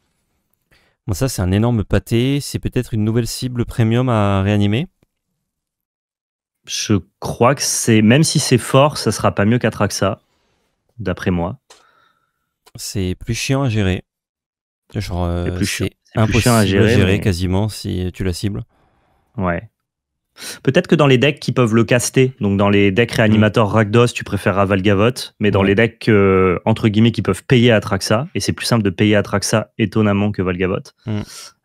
Bon, ça, c'est un énorme pâté. C'est peut-être une nouvelle cible premium à réanimer. Je crois que c'est, même si c'est fort, ça sera pas mieux qu'Atraxa, d'après moi. C'est plus chiant à gérer. c'est euh, impossible plus chiant à gérer, à gérer quasiment si tu la cibles. Ouais. Peut-être que dans les decks qui peuvent le caster, donc dans les decks réanimateurs mm. Ragdos tu préfères Valgavot, mais dans les decks euh, entre guillemets qui peuvent payer Atraxa, et c'est plus simple de payer Atraxa étonnamment que Valgavot. Mm.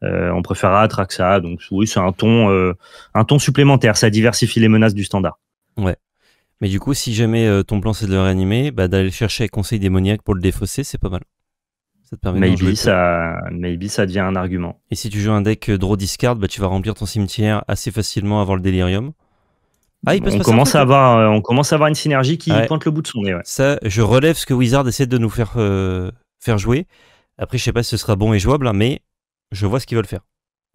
Euh, on préférera Atraxa, donc oui, c'est un ton, euh, un ton supplémentaire, ça diversifie les menaces du standard. Ouais. Mais du coup, si jamais ton plan c'est de le réanimer, bah, d'aller chercher un conseil démoniaque pour le défausser, c'est pas mal. Ça te permet maybe, ça, ça devient un argument. Et si tu joues un deck euh, draw discard, bah, tu vas remplir ton cimetière assez facilement avant le délirium. Ah, on, commence à hein. avoir, euh, on commence à avoir une synergie qui pointe le bout de son nez. Ça, je relève ce que Wizard essaie de nous faire, euh, faire jouer. Après, je sais pas si ce sera bon et jouable, hein, mais je vois ce qu'ils veulent faire.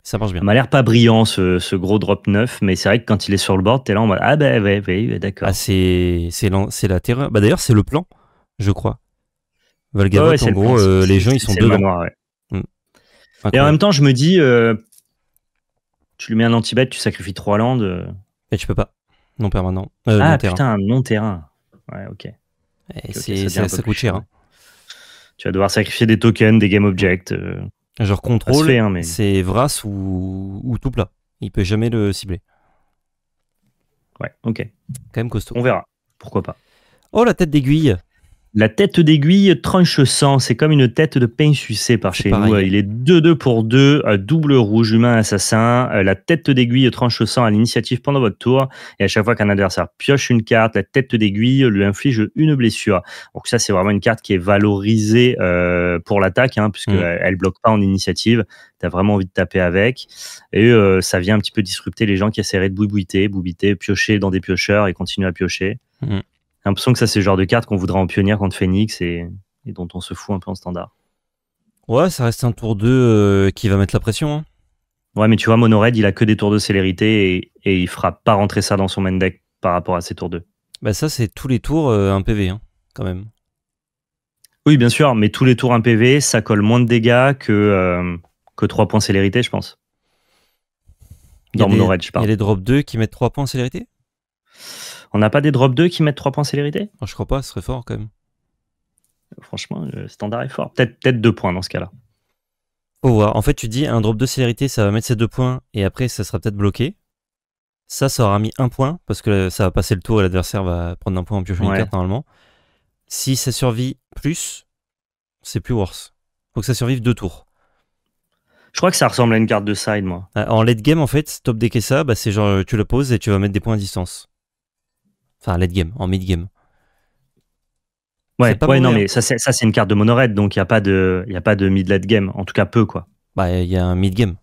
Ça marche bien. m'a l'air pas brillant ce, gros drop 9, mais c'est vrai que quand il est sur le board, t'es là en mode Ah, bah ouais, d'accord. Ah, c'est la terreur. Bah, D'ailleurs, c'est le plan, je crois en gros, euh, les gens, ils sont deux mm. Et en même temps, je me dis, euh, tu lui mets un anti-bet, tu sacrifies trois landes. Et euh. tu peux pas. Non permanent. ah putain, non terrain. Ouais, eh, ok. c'est, ça, coûte cher. Hein. Tu vas devoir sacrifier des tokens, des game objects. Ah, genre contrôle, hein, mais... c'est Vras ou... ou, tout plat. Il peut jamais le cibler. Ouais, ok. Quand même costaud. On verra. Pourquoi pas. Oh la tête d'aiguille la tête d'aiguille tranche sang, c'est comme une tête de pain sucé par chez nous. Il est 2-2 pour 2, euh, double rouge, humain, assassin. Euh, la tête d'aiguille tranche sang à l'initiative pendant votre tour. Et à chaque fois qu'un adversaire pioche une carte, la tête d'aiguille lui inflige une blessure. Donc ça, c'est vraiment une carte qui est valorisée euh, pour l'attaque, hein, puisqu'elle mm. elle bloque pas en initiative. Tu as vraiment envie de taper avec. Et ça vient un petit peu disrupter les gens qui essaieraient de boubiter, boubiter, piocher dans des piocheurs et continuer à piocher. Mm. J'ai l'impression que ça, c'est le genre de carte qu'on voudra en pionnière contre Phoenix et, dont on se fout un peu en standard. Ouais, ça reste un tour 2 euh, qui va mettre la pression. Hein. Ouais, mais tu vois, Monored, il a que des tours de célérité et, et il fera pas rentrer ça dans son main deck par rapport à ses tours 2. Bah, ça, c'est tous les tours 1 euh, un PV, hein, quand même. Oui, bien sûr, mais tous les tours 1 PV, ça colle moins de dégâts que, euh, que 3 points célérité, je pense. Dans Monored, je pas. Il y a les drop 2 qui mettent 3 points célérité on n'a pas des drop 2 qui mettent 3 points célérité Je crois pas, ce serait fort quand même. Franchement, le standard est fort. Peut-être 2 points dans ce cas-là. En fait, tu dis un drop 2 célérité, ça va mettre ses 2 points et après, ça sera peut-être bloqué. Ça, ça aura mis 1 point parce que ça va passer le tour et l'adversaire va prendre un point en plus. une carte normalement. Si ça survit plus, c'est plus worse. Faut que ça survive 2 tours. Je crois que ça ressemble à une carte de side, moi. Ah, en late game, en fait, top decker ça, bah, c'est genre tu le poses et tu vas mettre des points à distance. Enfin, late game, en mid game. Ouais, non, mais ça, c'est une carte de mono donc il n'y a pas de, a pas de mid-late game, en tout cas peu, quoi. Bah, il y a un mid-game.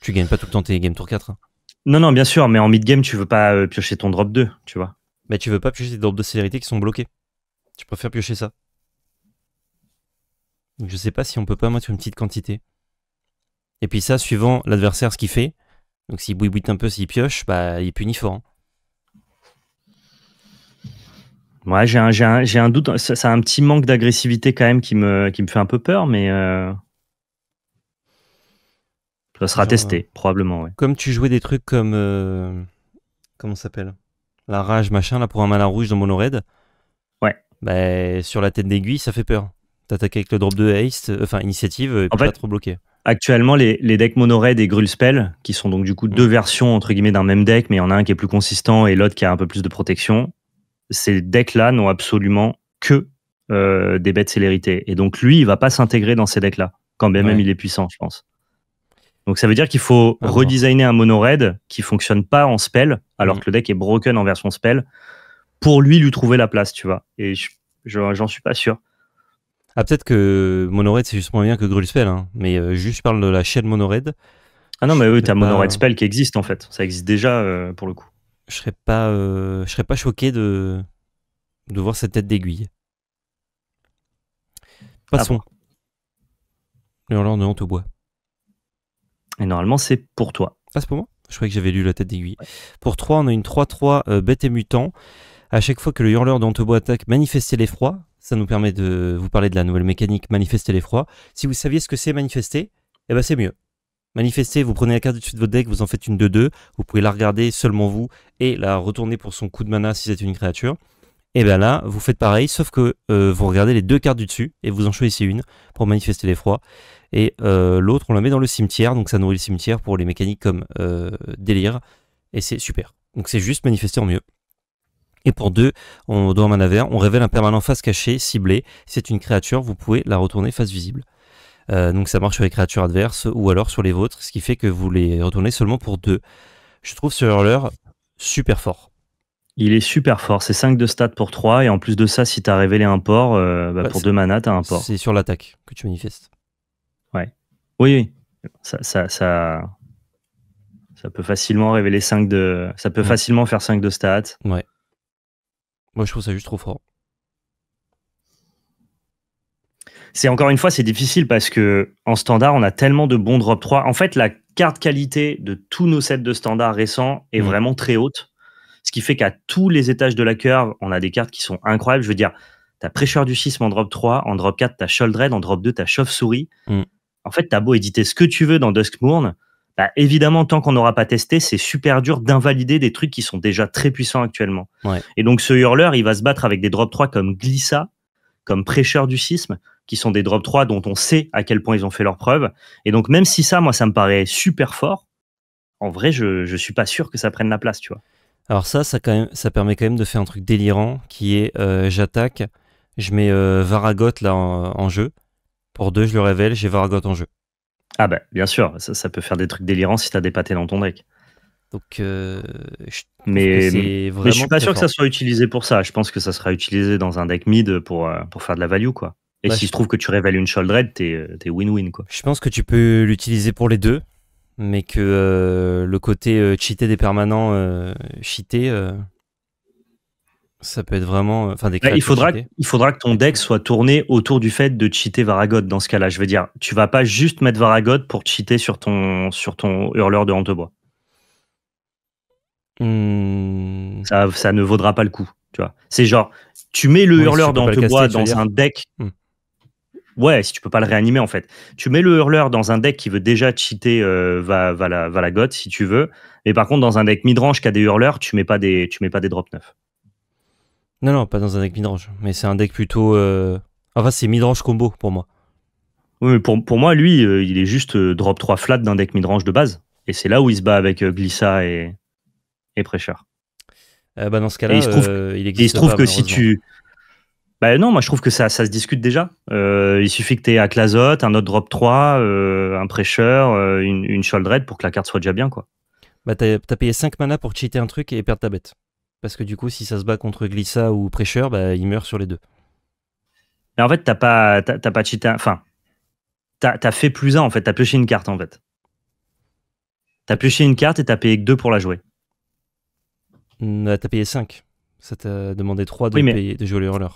Tu gagnes pas tout le temps tes game tour 4. Hein. Non, non, bien sûr, mais en mid-game, tu veux pas euh, piocher ton drop 2, tu vois. Mais tu veux pas piocher des drops de célérité qui sont bloqués. Tu préfères piocher ça. Donc, je sais pas si on peut pas mettre une petite quantité. Et puis ça, suivant l'adversaire, ce qu'il fait. Donc s'il bouille-bouille un peu, s'il pioche, bah il punit fort. ouais, j'ai un, doute. Ça, a un petit manque d'agressivité quand même qui me, qui me fait un peu peur, mais. Euh, ça sera testé, euh, probablement. Ouais. Comme tu jouais des trucs comme. Euh, comment ça s'appelle La rage, machin, là, pour un malin rouge dans Mono raid. Ouais. Bah, sur la tête d'aiguille, ça fait peur. T'attaques avec le drop de haste, enfin, initiative, et puis pas trop bloqué. Actuellement, les, les decks Raid et Grulspell, qui sont donc du coup deux mm. versions entre guillemets d'un même deck, mais il y en a un qui est plus consistant et l'autre qui a un peu plus de protection, ces decks-là n'ont absolument que euh, des bêtes célérité. Et donc, lui, il va pas s'intégrer dans ces decks-là, quand bien même il est puissant, je pense. Donc, ça veut dire qu'il faut ah, redesigner un mono raid qui fonctionne pas en spell, alors mm. que le deck est broken en version spell, pour lui lui trouver la place, tu vois. Et j'en suis pas sûr. Ah, peut-être que Monored, c'est juste moins bien que Grulspell, hein. mais euh, juste parle de la chaîne Monored. Ah non, mais oui, t'as Monored Spell qui existe en fait, ça existe déjà euh, pour le coup je serais pas, euh, je serais pas choqué de, de voir cette tête d'aiguille. Passons. Le ah hurleur de honte au bois. Et normalement, c'est pour toi. Ah, c'est pour moi Je croyais que j'avais lu la tête d'aiguille. Pour 3, on a une 3-3 euh, bête et mutant. À chaque fois que le hurleur de honte bois attaque, manifestez l'effroi. Ça nous permet de vous parler de la nouvelle mécanique manifester l'effroi. Si vous saviez ce que c'est manifester, eh ben c'est mieux. Manifestez, vous prenez la carte du dessus de votre deck, vous en faites une de deux, vous pouvez la regarder seulement vous et la retourner pour son coup de mana si c'est une créature. Et bien là, vous faites pareil, sauf que euh, vous regardez les deux cartes du dessus et vous en choisissez une pour manifester l'effroi. Et euh, l'autre, on la met dans le cimetière, donc ça nourrit le cimetière pour les mécaniques comme euh, délire. Et c'est super. Donc c'est juste manifester en mieux. Et pour deux, on doit en vert, on révèle un permanent face cachée, ciblé. C'est une créature, vous pouvez la retourner face visible. Euh, donc ça marche sur les créatures adverses ou alors sur les vôtres, ce qui fait que vous les retournez seulement pour deux. Je trouve ce hurleur super fort. Il est super fort, c'est 5 de stats pour 3, et en plus de ça, si tu révélé un port, euh, bah, pour 2 manas, t'as un port. C'est sur l'attaque que tu manifestes. Ouais. Oui, oui. Ça, ça, peut facilement révéler 5 de. Ça peut facilement faire 5 de stats. Ouais. Moi, je trouve ça juste trop fort. encore une fois, c'est difficile parce que en standard, on a tellement de bons drop 3. En fait, la carte qualité de tous nos sets de standard récents est mm. vraiment très haute. Ce qui fait qu'à tous les étages de la curve, on a des cartes qui sont incroyables. Je veux dire, t'as Prêcheur du Schisme en drop 3, en drop 4, t'as Sholdred, en drop 2, t'as Chauve-souris. Mm. En fait, as beau éditer ce que tu veux dans Duskmourne, bah, évidemment, tant qu'on n'aura pas testé, c'est super dur d'invalider des trucs qui sont déjà très puissants actuellement. Et donc, ce hurleur, il va se battre avec des drop 3 comme Glissa, comme Prêcheur du Sisme qui sont des drop 3 dont on sait à quel point ils ont fait leurs preuves. Et donc, même si ça, moi, ça me paraît super fort, en vrai, je ne suis pas sûr que ça prenne la place, tu vois. Alors ça, ça, quand même, ça permet quand même de faire un truc délirant qui est euh, j'attaque, je mets euh, varagote là en, jeu. Pour deux, je le révèle, j'ai Varagoth en jeu. Ah ben, bien sûr, ça, peut faire des trucs délirants si as des pâtés dans ton deck. Donc, euh, je mais, je suis pas sûr que ça soit utilisé pour ça. Je pense que ça sera utilisé dans un deck mid pour, pour faire de la value, quoi. Et bah, s'il se trouve que tu révèles une Shouldred, euh, t'es win-win. Je pense que tu peux l'utiliser pour les deux, mais que euh, le côté euh, cheater des permanents, cheater, ça peut être vraiment. Enfin, des bah, il, faudra que, il faudra que ton deck soit tourné autour du fait de cheater Varagod dans ce cas-là. Je veux dire, tu vas pas juste mettre Varagod pour cheater sur ton, sur ton hurleur de Hantebois. Hmm. Ça, ne vaudra pas le coup. C'est genre, tu mets le hurleur de dans, bois dans un deck hmm. Ouais, si tu peux pas le réanimer en fait. Tu mets le hurleur dans un deck qui veut déjà cheater euh, va, va, la, va si tu veux. Mais par contre, dans un deck midrange qui a des hurleurs, tu mets pas des, tu mets pas des drop 9. Non, non, pas dans un deck midrange. Mais c'est un deck plutôt. Euh, enfin, c'est midrange combo pour moi. Oui, mais pour, pour moi, lui, euh, il est juste drop 3 flat d'un deck midrange de base. Et c'est là où il se bat avec Glissa et, et Bah dans ce cas-là, il se trouve, il il se trouve que si tu bah non, moi je trouve que ça, se discute déjà. Euh, il suffit que tu aies un clazote, un autre drop 3, euh, un prêcheur, euh, une, une sholdred pour que la carte soit déjà bien. quoi. Bah t'as payé 5 mana pour cheater un truc et perdre ta bête. Parce que du coup, si ça se bat contre Glissa ou prêcheur, bah, il meurt sur les deux. Mais en fait, t'as pas, pas cheaté. Enfin, t'as fait plus 1, en fait. T'as pioché une carte en fait. T'as pioché une carte et t'as payé que 2 pour la jouer. Bah, t'as payé 5. Ça t'a demandé 3 de, jouer le hurleur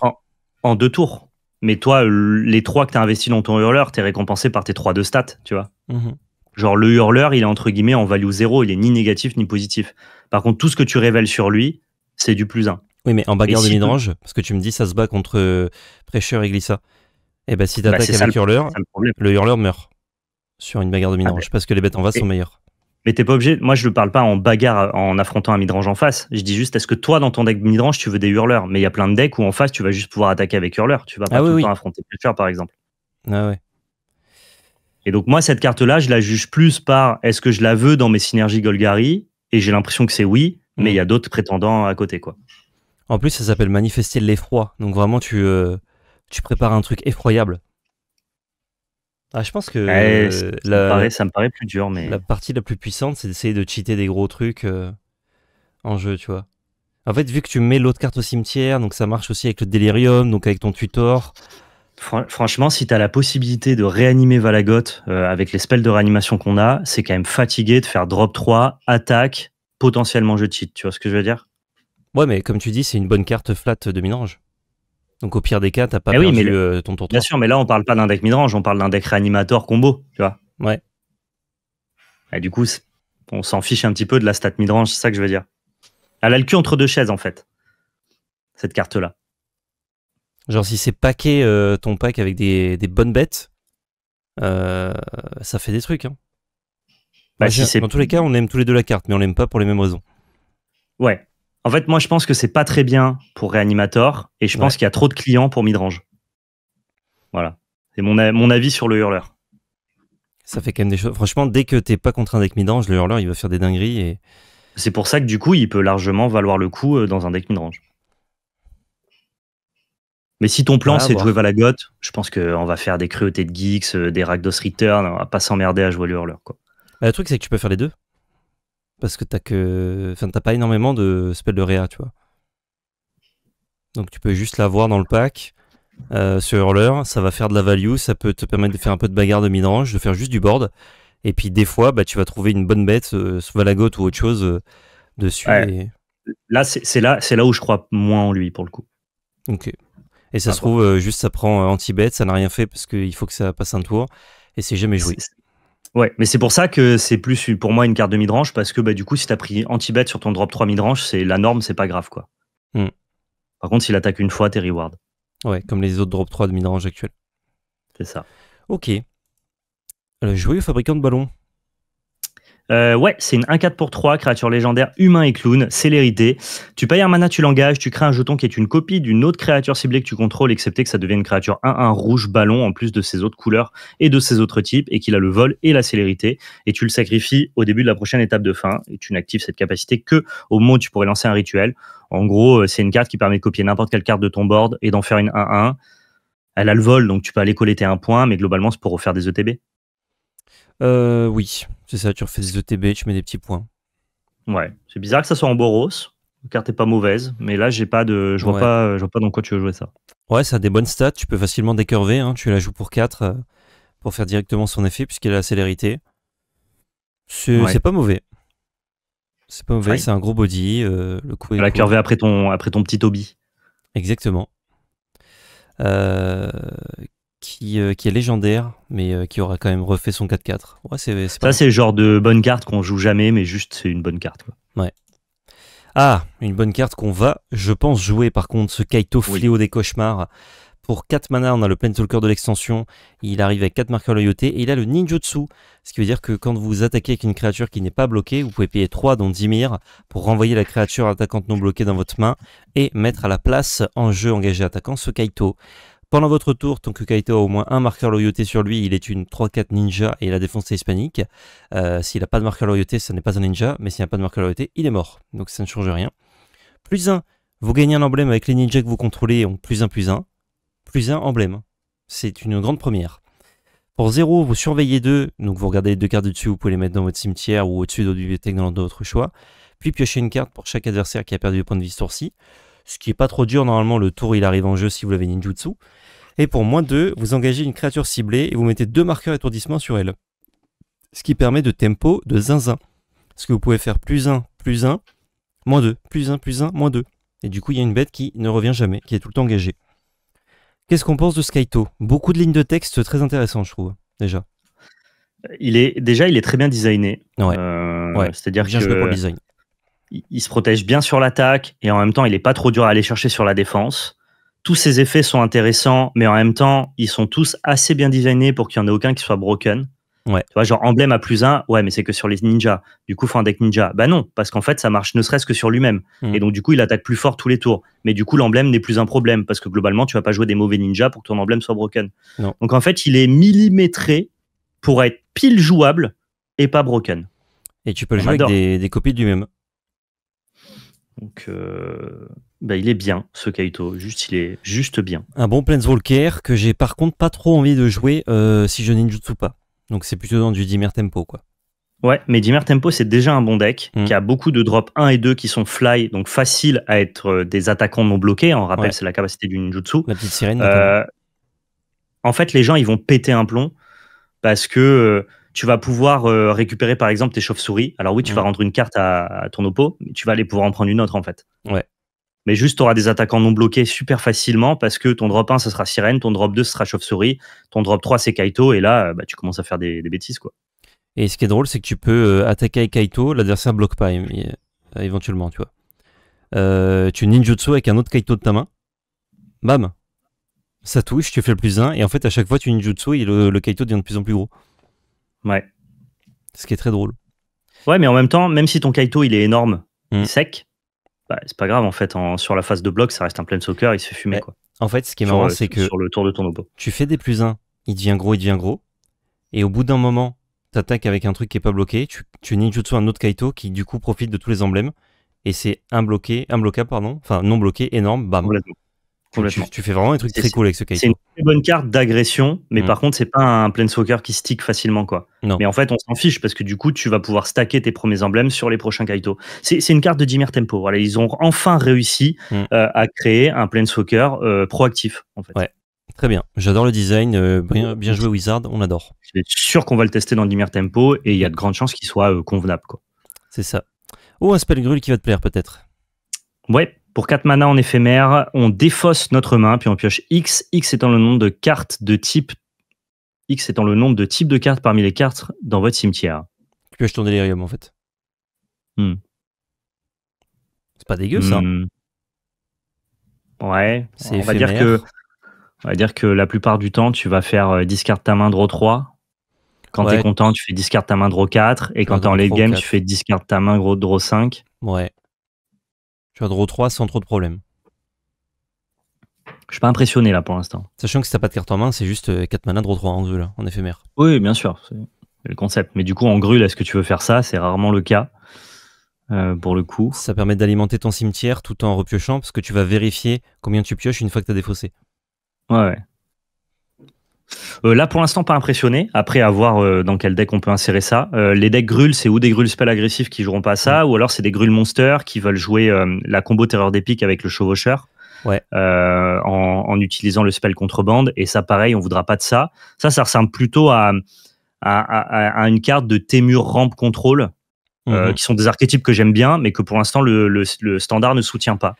en deux tours. Mais toi, les trois que tu as investis dans ton hurleur, tu es récompensé par tes trois de stats, tu vois. Mhm. Genre, le hurleur, il est entre guillemets en value zéro, il est ni négatif ni positif. Par contre, tout ce que tu révèles sur lui, c'est du plus 1. Oui, mais en bagarre de si parce que tu me dis ça se bat contre euh, Prêcheur et Glissa. Et eh ben si t'attaques bah, avec ça, hurleur, le, hurleur meurt sur une bagarre de ah, midrange, parce que les bêtes en va sont meilleures. Mais t'es pas obligé. Moi, je ne parle pas en bagarre en affrontant un midrange en face. Je dis juste, est-ce que toi, dans ton deck midrange, tu veux des hurleurs Mais il y a plein de decks où en face, tu vas juste pouvoir attaquer avec Hurleurs. Tu vas pas ah tout le temps affronter Fletcher, par exemple. Ah ouais. Et donc, moi, cette carte-là, je la juge plus par est-ce que je la veux dans mes synergies Golgari Et j'ai l'impression que c'est oui, mais il y a mm. d'autres prétendants à côté, quoi. En plus, ça s'appelle manifester l'effroi. Donc, vraiment, tu, euh, tu prépares un truc effroyable. Ah, je pense que ça, la, me paraît, plus dur, mais la partie la plus puissante, c'est d'essayer de cheater des gros trucs euh, en jeu, tu vois. En fait, vu que tu mets l'autre carte au cimetière, donc ça marche aussi avec le Delirium, donc avec ton tutor. franchement, si tu as la possibilité de réanimer Valagoth euh, avec les spells de réanimation qu'on a, c'est quand même fatigué de faire drop 3, attaque, potentiellement je cheat, tu vois ce que je veux dire Ouais, mais comme tu dis, c'est une bonne carte flat de mélange. Donc au pire des cas, t'as pas eh oui, mais le, euh, ton tour Bien sûr, mais là on parle pas d'un deck midrange, on parle d'un deck réanimateur combo, tu vois. Ouais. Et du coup, on s'en fiche un petit peu de la stat midrange, c'est ça que je veux dire. Elle a le cul entre deux chaises en fait, cette carte-là. Genre si c'est packé, euh, ton pack avec des, bonnes bêtes, euh, ça fait des trucs. Hein. Bah, dans tous les cas, on aime tous les deux la carte, mais on l'aime pas pour les mêmes raisons. Ouais, en fait, moi, je pense que c'est pas très bien pour Réanimator et je pense qu'il y a trop de clients pour Midrange. Voilà. C'est mon, mon avis sur le hurleur. Ça fait quand même des choses. Franchement, dès que t'es pas contraint avec Midrange, le hurleur, il va faire des dingueries. Et... C'est pour ça que du coup, il peut largement valoir le coup euh, dans un deck midrange. Mais si ton plan, c'est de jouer Valagot, je pense qu'on va faire des cruautés de Geeks, euh, des Rakdos Return, on va pas s'emmerder à jouer le hurleur. Quoi. Bah, le truc, c'est que tu peux faire les deux parce que t'as que, enfin, t'as pas énormément de spells de réa, tu vois. Donc tu peux juste l'avoir dans le pack euh, sur Hurleur, ça va faire de la value, ça peut te permettre de faire un peu de bagarre de midrange, de faire juste du board. Et puis des fois, bah, tu vas trouver une bonne bête, la euh, Valagote ou autre chose euh, dessus. là c'est Là, c'est là, où je crois moins en lui pour le coup. Ok. Et ça ah, se trouve, juste ça prend anti bête ça n'a rien fait parce qu'il faut que ça passe un tour et c'est jamais joué. Ouais, mais c'est pour ça que c'est plus pour moi une carte de midrange parce que bah, du coup, si t'as pris anti-bet sur ton drop 3 midrange, c'est la norme, c'est pas grave quoi. Hmm. Par contre, s'il attaque une fois, t'es reward. Ouais, comme les autres drop 3 de midrange actuels. C'est ça. Ok. Le euh, joyeux fabricant de ballons. Euh, ouais, c'est une 1-4 pour 3, créature légendaire, humain et clown, célérité. Tu payes un mana, tu l'engages, tu crées un jeton qui est une copie d'une autre créature ciblée que tu contrôles, excepté que ça devient une créature 1-1 rouge ballon en plus de ses autres couleurs et de ses autres types, et qu'il a le vol et la célérité, et tu le sacrifies au début de la prochaine étape de fin, et tu n'actives cette capacité que au moment où tu pourrais lancer un rituel. En gros, euh, c'est une carte qui permet de copier n'importe quelle carte de ton board et d'en faire une 1-1. Elle a le vol, donc tu peux aller tes un point, mais globalement, c'est pour refaire des ETB. Euh, oui, c'est ça, tu refais des ETB, tu mets des petits points. Ouais, c'est bizarre que ça soit en Boros. La carte est pas mauvaise, mais là j'ai pas de, je vois pas, vois pas dans quoi tu veux jouer ça. Ouais, ça a des bonnes stats, tu peux facilement décurver, hein, tu la joues pour 4 euh, pour faire directement son effet puisqu'elle a la célérité. C'est pas mauvais. C'est pas mauvais, c'est un gros body, euh, le coup La après ton, après ton petit hobby. Exactement. Euh, euh, qui, est légendaire, mais euh, qui aura quand même refait son 4-4. Ouais, c'est, ça, c'est le genre de bonne carte qu'on joue jamais, mais juste c'est une bonne carte. Ouais. Ah, une bonne carte qu'on va, je pense, jouer par contre, ce Kaito Fléau des Cauchemars. Pour 4 mana, on a le Planeswalker de l'extension, il arrive avec 4 marqueurs loyauté, et il a le Ninjutsu, ce qui veut dire que quand vous attaquez avec une créature qui n'est pas bloquée, vous pouvez payer 3 dont 10 mire pour renvoyer la créature attaquante non bloquée dans votre main, et mettre à la place en jeu engagé attaquant ce Kaito. Pendant votre tour, tant que Kaito a au moins un marqueur loyauté sur lui, il est une 3-4 ninja et euh, il a défoncé hispanique. s'il n'a pas de marqueur loyauté, ce n'est pas un ninja, mais s'il n'a pas de marqueur loyauté, il est mort. Donc ça ne change rien. Plus 1, vous gagnez un emblème avec les ninjas que vous contrôlez, donc plus un, plus 1. Plus un emblème. C'est une grande première. Pour 0, vous surveillez deux. donc vous regardez les deux cartes dessus, vous pouvez les mettre dans votre cimetière ou au-dessus de votre bibliothèque dans votre choix. Puis piochez une carte pour chaque adversaire qui a perdu le point de vie ce Ce qui n'est pas trop dur, normalement le tour il arrive en jeu si vous l'avez ninjutsu. Et pour moins 2, vous engagez une créature ciblée et vous mettez deux marqueurs étourdissement sur elle. Ce qui permet de tempo de zinzin. Parce que vous pouvez faire plus 1, plus 1, moins 2, plus 1, plus 1, moins 2. Et du coup, il y a une bête qui ne revient jamais, qui est tout le temps engagée. Qu'est-ce qu'on pense de Skyto Beaucoup de lignes de texte très intéressantes, je trouve, déjà. Euh, il est, déjà, il est très bien designé. Ouais. Euh, c'est-à-dire que... le design il se protège bien sur l'attaque et en même temps il est pas trop dur à aller chercher sur la défense tous ces effets sont intéressants, mais en même temps, ils sont tous assez bien designés pour qu'il n'y en ait aucun qui soit broken. Ouais. Tu vois, genre emblème à plus 1, ouais, mais c'est que sur les ninjas. Du coup, faut un deck ninja. Bah non, parce qu'en fait, ça marche ne serait-ce que sur lui-même. Hmm. Et donc, du coup, il attaque plus fort tous les tours. Mais du coup, l'emblème n'est plus un problème, parce que globalement, tu vas pas jouer des mauvais ninjas pour que ton emblème soit broken. Donc, en fait, il est millimétré pour être pile jouable et pas broken. Et tu peux le jouer avec des copies du même. Donc, euh, bah, il est bien, ce Kaito. Juste, il est juste bien. Un bon Plains Planeswalker que j'ai par contre pas trop envie de jouer euh, si je n'ai ninjutsu pas. Donc, c'est plutôt dans du Dimmer Tempo, quoi. Ouais, mais Dimmer Tempo, c'est déjà un bon deck mm. qui a beaucoup de drops 1 et 2 qui sont fly, donc facile à être euh, des attaquants non bloqués. En rappel, c'est la capacité du ninjutsu. La petite sirène. en fait, les gens, ils vont péter un plomb parce que tu vas pouvoir euh, récupérer par exemple tes chauves-souris. Alors oui, tu vas rendre une carte à, ton oppo, mais tu vas aller pouvoir en prendre une autre en fait. Ouais. Mais juste, tu auras des attaquants non bloqués super facilement parce que ton drop 1, ça sera sirène, ton drop 2, ce sera chauve-souris, ton drop 3, c'est Kaito, et là, bah, tu commences à faire des, bêtises. quoi. Et ce qui est drôle, c'est que tu peux euh, attaquer avec Kaito, l'adversaire bloque pas euh, éventuellement, tu vois. tu ninjutsu avec un autre Kaito de ta main, bam, ça touche, tu fais le plus 1, et en fait, à chaque fois, tu ninjutsu et le Kaito devient de plus en plus gros. Ouais. Ce qui est très drôle. Ouais, mais en même temps, même si ton Kaito il est énorme, il mm. est sec, bah, c'est pas grave en fait. sur la phase de bloc, ça reste un plein soccer, il se fait fumer quoi. En fait, ce qui est marrant, euh, c'est que sur le tour de ton obo. tu fais des plus 1, il devient gros, il devient gros, et au bout d'un moment, t'attaques avec un truc qui est pas bloqué, tu, tu ninjutsu un autre Kaito qui du coup profite de tous les emblèmes, et c'est un bloqué, un bloqué, pardon, enfin non bloqué, énorme, bam. Tu, fais vraiment des trucs très cool avec ce Kaito. C'est une très bonne carte d'agression, mais mm. par contre, c'est pas un Planeswalker qui stick facilement. quoi. Non. Mais en fait, on s'en fiche parce que du coup, tu vas pouvoir stacker tes premiers emblèmes sur les prochains Kaito. C'est une carte de Dimir Tempo. Voilà, ils ont enfin réussi mm. euh, à créer un Planeswalker euh, proactif. Très bien, j'adore le design, euh, bien, joué Wizard, on adore. Je suis sûr qu'on va le tester dans Dimir Tempo et il y a de grandes chances qu'il soit convenable. C'est ça. Ou oh, un spellgrul qui va te plaire peut-être. Ouais, pour 4 manas en éphémère, on défausse notre main, puis on pioche X, X étant le nombre de cartes de type X étant le nombre de types de cartes parmi les cartes dans votre cimetière. Tu pioches ton délirium en fait. Hmm. C'est pas dégueu ça. Hmm. Ouais, c'est on va dire que on va dire que la plupart du temps, tu vas faire euh, discard ta main draw 3. Quand t'es content, tu fais discard ta main draw 4 et quand t'es en late game, tu fais discard ta main draw 5. Ouais de 3 sans trop de problèmes. Je suis pas impressionné là pour l'instant. Sachant que si t'as pas de carte en main, c'est juste 4 euh, mana draw 3 en grue en éphémère. Oui, bien sûr, c'est le concept. Mais du coup, en grue, est-ce que tu veux faire ça C'est rarement le cas. Euh, pour le coup. Ça permet d'alimenter ton cimetière tout en repiochant parce que tu vas vérifier combien tu pioches une fois que tu as défaussé. Ouais, ouais. Euh, là, pour l'instant, pas impressionné. Après, à voir euh, dans quel deck on peut insérer ça. Euh, les decks grules, c'est ou des grules spell agressifs qui joueront pas à ça, ou alors c'est des grules monsters qui veulent jouer la combo terreur d'épique avec le chevaucheur. En, utilisant le spell contrebande et ça pareil on voudra pas de ça ça ça ressemble plutôt à, une carte de Témur ramp contrôle mhm. qui sont des archétypes que j'aime bien mais que pour l'instant le, standard ne soutient pas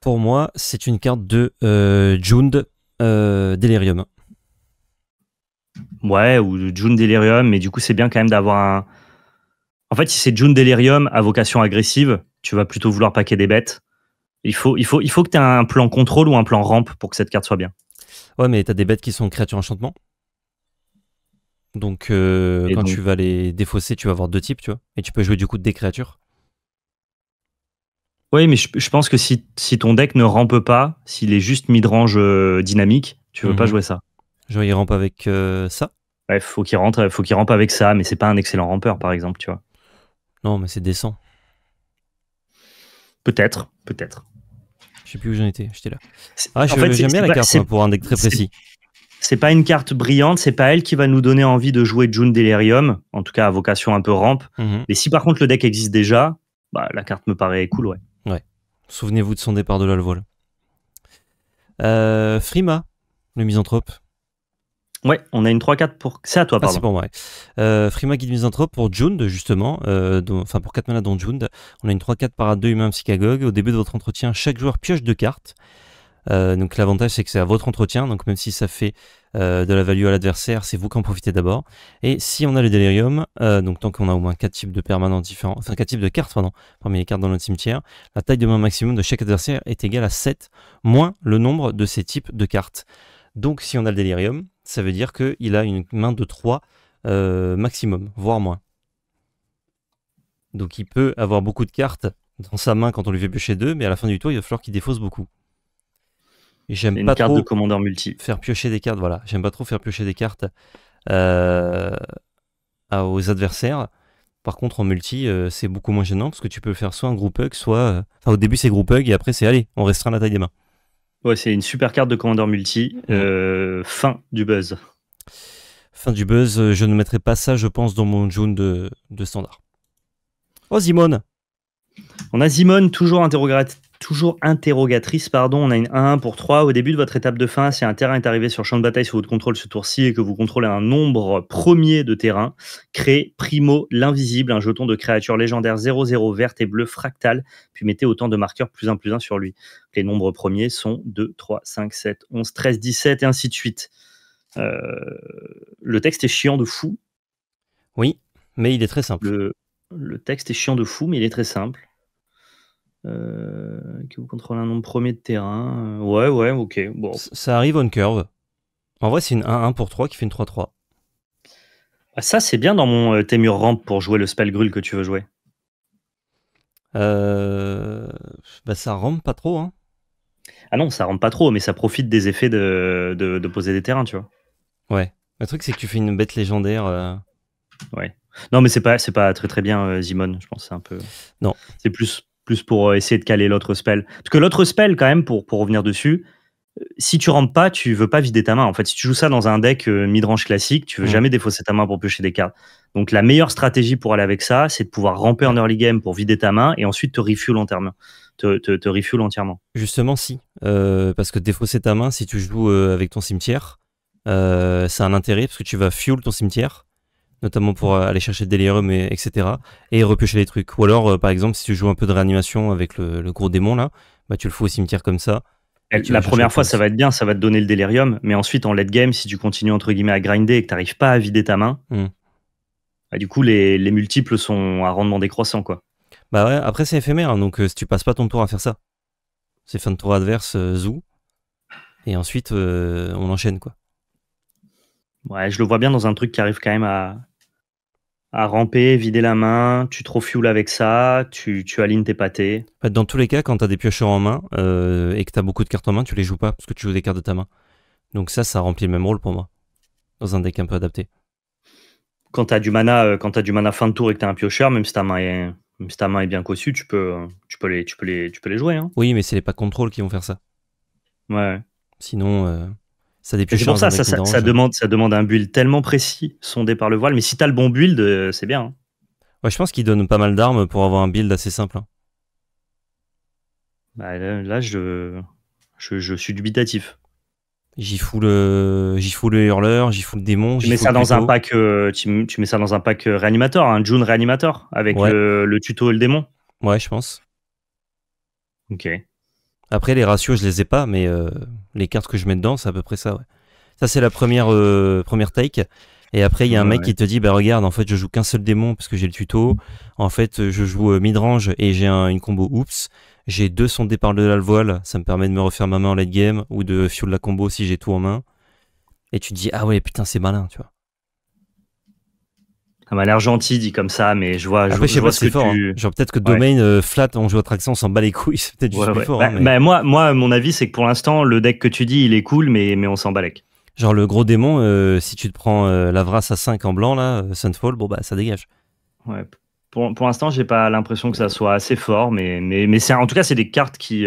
pour moi c'est une carte de Jund Delirium Ouais, ou June Delirium, mais du coup, c'est bien quand même d'avoir un. En fait, si c'est June Delirium à vocation agressive, tu vas plutôt vouloir paquer des bêtes. Il faut, il faut, il faut que tu aies un plan contrôle ou un plan rampe pour que cette carte soit bien. Ouais, mais tu as des bêtes qui sont créatures enchantement. Donc, euh, quand tu vas les défausser, tu vas avoir deux types, tu vois. Et tu peux jouer du coup des créatures. Oui, mais je, pense que si, ton deck ne rampe pas, s'il est juste mid-range euh, dynamique, tu veux pas mhm. jouer ça. Genre, il rampe avec euh, ça Ouais, faut qu'il rentre, faut qu'il rampe avec ça, mais c'est pas un excellent rampeur, par exemple, tu vois. Non, mais c'est décent. Peut-être, peut-être. Je sais plus où j'en étais, j'étais là. Ah, j'aime bien la carte pour un deck très précis. C'est pas une carte brillante, c'est pas elle qui va nous donner envie de jouer June Delirium, en tout cas à vocation un peu rampe. Mhm. Mais si par contre le deck existe déjà, bah, la carte me paraît cool, ouais. Ouais. Souvenez-vous de son départ de la euh, Frima, le misanthrope. Ouais, on a une 3-4 pour. C'est à toi, ah, pardon. c'est pour moi. Ouais. Euh, Frima guide misanthrope pour Jund, justement. Euh, enfin, pour 4 malades dont Jund. On a une 3-4 par 2 humains psychagogue. Au début de votre entretien, chaque joueur pioche deux cartes. Euh, donc l'avantage c'est que c'est à votre entretien, donc même si ça fait de la value à l'adversaire, c'est vous qui en profitez d'abord. Et si on a le délirium, donc tant qu'on a au moins 4 types de permanents différents, enfin 4 types de cartes pardon, parmi les cartes dans notre cimetière, la taille de main maximum de chaque adversaire est égale à 7, moins le nombre de ces types de cartes. Donc si on a le délirium, ça veut dire qu'il a une main de 3 euh, maximum, voire moins. Donc il peut avoir beaucoup de cartes dans sa main quand on lui fait piocher 2, mais à la fin du tour, il va falloir qu'il défausse beaucoup. Et j'aime pas trop multi. faire piocher des cartes, voilà. J'aime pas trop faire piocher des cartes euh, aux adversaires. Par contre, en multi, euh, c'est beaucoup moins gênant parce que tu peux faire soit un group hug, soit. Enfin, au début, c'est group hug et après, c'est allez, on restreint la taille des mains. Ouais, c'est une super carte de commandeur multi. Euh, fin du buzz. Fin du buzz, euh, je ne mettrai pas ça, je pense, dans mon June de, standard. Oh, Zimone On a Zimone, toujours interrogatif, toujours interrogatrice, pardon. On a une 1 pour 3. Au début de votre étape de fin, si un terrain est arrivé sur le champ de bataille sous votre contrôle ce tour-ci et que vous contrôlez un nombre premier de terrains, créez Primo l'invisible, un jeton de créature légendaire 0-0 verte et bleue fractale, puis mettez autant de marqueurs plus 1 plus 1 sur lui. Les nombres premiers sont 2, 3, 5, 7, 11, 13, 17 et ainsi de suite. Euh, le texte est chiant de fou. Oui, mais il est très simple. Le, le texte est chiant de fou, mais il est très simple. Euh, que vous contrôlez un nombre premier de terrain. Euh, ouais, ouais, ok. Bon. Ça arrive on curve. En vrai, c'est une 1-1 pour 3 qui fait une 3-3. Ah, ça, c'est bien dans mon euh, Temur Ramp pour jouer le spell grul que tu veux jouer. Euh... Bah, ça rampe pas trop. Hein. Ah non, ça rampe pas trop, mais ça profite des effets de, de, poser des terrains, tu vois. Ouais. Le truc, c'est que tu fais une bête légendaire. Ouais. Non, mais c'est pas, pas très très bien, Simon, je pense. C'est un peu. Non. C'est plus plus pour euh, essayer de caler l'autre spell. Parce que l'autre spell, quand même, pour, pour revenir dessus, euh, si tu rentres pas, tu veux pas vider ta main. En fait, si tu joues ça dans un deck euh, midrange classique, tu veux mhm. jamais défausser ta main pour piocher des cartes. Donc la meilleure stratégie pour aller avec ça, c'est de pouvoir ramper en early game pour vider ta main et ensuite te refuel entièrement. Te, te, entièrement. Justement, si. parce que défausser ta main, si tu joues avec ton cimetière, c'est ça un intérêt parce que tu vas fuel ton cimetière notamment pour aller chercher le délirium, et, etc. Et repêcher les trucs. Ou alors, euh, par exemple, si tu joues un peu de réanimation avec le, gros démon, là, bah, tu le fous au cimetière comme ça. La première fois, ça va être bien, ça va te donner le délirium, mais ensuite en late game, si tu continues entre guillemets à grinder et que tu n'arrives pas à vider ta main, hmm. bah, du coup les, multiples sont à rendement décroissant quoi. Bah ouais, après c'est éphémère, hein, donc euh, si tu passes pas ton tour à faire ça, c'est fin de tour adverse, euh, zou, et ensuite on enchaîne quoi. Ouais, je le vois bien dans un truc qui arrive quand même à, ramper, vider la main, tu trop fuel avec ça, tu, tu alignes tes pâtés. Bah, dans tous les cas, quand tu as des piocheurs en main euh, et que tu as beaucoup de cartes en main, tu les joues pas parce que tu joues des cartes de ta main. Donc ça, ça remplit le même rôle pour moi, dans un deck un peu adapté. Quand tu as du mana, euh, as du mana fin de tour et que tu as un piocheur, même si ta main est, ta main est bien cossue, tu peux, tu peux, les, tu peux, les, tu peux les jouer. Hein. Oui, mais c'est les pas contrôle qui vont faire ça. Ouais. Sinon, euh, ça C'est pour ça, ça, ça, demande, ça demande un build tellement précis, sondé par le voile. Mais si t'as le bon build, euh, c'est bien. Hein. Ouais, je pense qu'il donne pas mal d'armes pour avoir un build assez simple. Hein. Bah, là, je, je, suis dubitatif. J'y fous le, j'y fous le hurleur, j'y fous le démon. Tu mets ça dans un pack, euh, tu, mets ça dans un pack euh, réanimateur, un June réanimateur avec le, le, tuto et le démon. Ouais, je pense. Ok. Après, les ratios, je les ai pas, mais euh, les cartes que je mets dedans, c'est à peu près ça. Ouais. Ça, c'est la première, euh, première take. Et après, il y a un mec qui te dit, bah regarde, en fait, je joue qu'un seul démon parce que j'ai le tuto. En fait, je joue euh, midrange et j'ai une combo oups. J'ai deux départ de la voile, ça me permet de me refaire ma main en late game ou de fuel la combo si j'ai tout en main. Et tu te dis, ah ouais, putain, c'est malin, tu vois ça ah m'a bah, l'air gentil dit comme ça, mais je vois. que Tu... Genre peut-être que domaine euh, flat on joue votre accent, on s'en bat les couilles. C'est peut-être du plus fort. Bah, mais... Bah, moi, moi, mon avis, c'est que pour l'instant, le deck que tu dis, il est cool, mais, mais on s'en bat les. Genre le gros démon, euh, si tu te prends la euh, Lavras à 5 en blanc, là, Sunfall, bon bah ça dégage. Ouais. Pour, pour l'instant, j'ai pas l'impression que ça soit assez fort, mais, mais, mais en tout cas, c'est des cartes qui,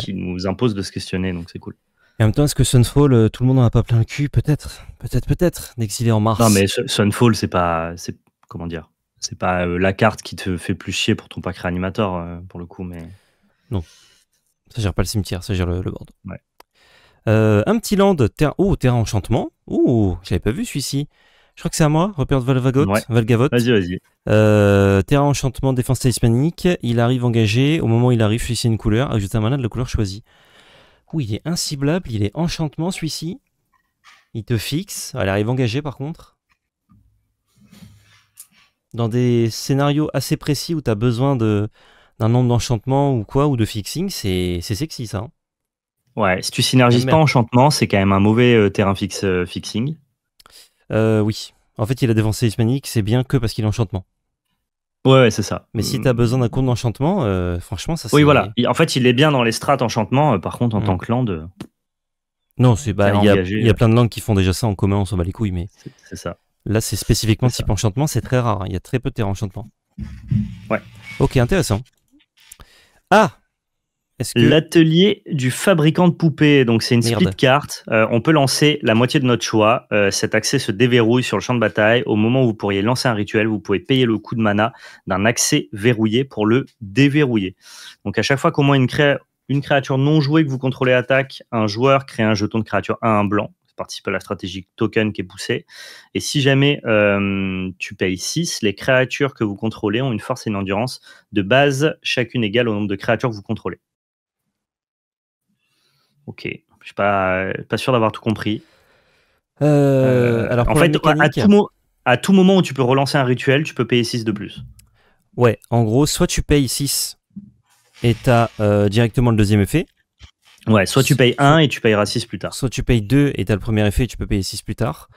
qui nous imposent de se questionner, donc c'est cool. Et en même temps, est-ce que Sunfall, euh, tout le monde n'en a pas plein le cul Peut-être, peut-être, peut-être, d'exiler en mars. Non, mais Sunfall, c'est pas. c'est Comment dire C'est pas euh, la carte qui te fait plus chier pour ton pack réanimateur, euh, pour le coup, mais. Non. Ça gère pas le cimetière, ça gère le, board. Ouais. un petit land, terre, oh, terrain enchantement. Oh, j'avais pas vu celui-ci. Je crois que c'est à moi, repère de Valvagot, ouais. Vas-y, vas-y. terrain enchantement, défense talismanique. Il arrive engagé. Au moment où il arrive, choisissez une couleur. ajoute un mana de la couleur choisie coup, il est inciblable, il est enchantement celui-ci. Il te fixe. Ah, elle arrive engagée par contre. Dans des scénarios assez précis où tu as besoin d'un nombre d'enchantements ou quoi, ou de fixing, c'est sexy ça. Hein. Ouais, si tu synergises pas enchantement, c'est quand même un mauvais euh, terrain fixe euh, fixing. Euh, oui. En fait, il a dévancé hispanique, c'est bien que parce qu'il est enchantement. Ouais, c'est ça. Mais si t'as besoin d'un compte d'enchantement, euh, franchement, ça c'est. Oui, voilà. En fait, il est bien dans les strates enchantement. Euh, par contre, en mm. tant que lande... Euh, non, c'est il y, a, plein de langues qui font déjà ça en commun, on s'en bat les couilles, mais. C'est ça. Là, c'est spécifiquement type enchantement, c'est très rare. Hein. Il y a très peu de terres enchantement. Ouais. Ok, intéressant. Ah L'atelier du fabricant de poupées, donc c'est une split carte. Euh, on peut lancer la moitié de notre choix. Euh, cet accès se déverrouille sur le champ de bataille. Au moment où vous pourriez lancer un rituel, vous pouvez payer le coût de mana d'un accès verrouillé pour le déverrouiller. Donc à chaque fois qu'au moins une, créature non jouée que vous contrôlez attaque, un joueur crée un jeton de créature à un blanc participe à la stratégie token qui est poussée. Et si jamais euh, tu payes 6, les créatures que vous contrôlez ont une force et une endurance de base, chacune égale au nombre de créatures que vous contrôlez. Ok. Je suis pas, pas sûr d'avoir tout compris. Euh, euh, alors en fait, à tout, moment où tu peux relancer un rituel, tu peux payer 6 de plus. Ouais, en gros, soit tu payes 6 et tu as euh, directement le deuxième effet. Ouais, soit tu payes 1 et tu payeras 6 plus tard. Soit tu payes 2 et tu as le premier effet et tu peux payer 6 plus tard.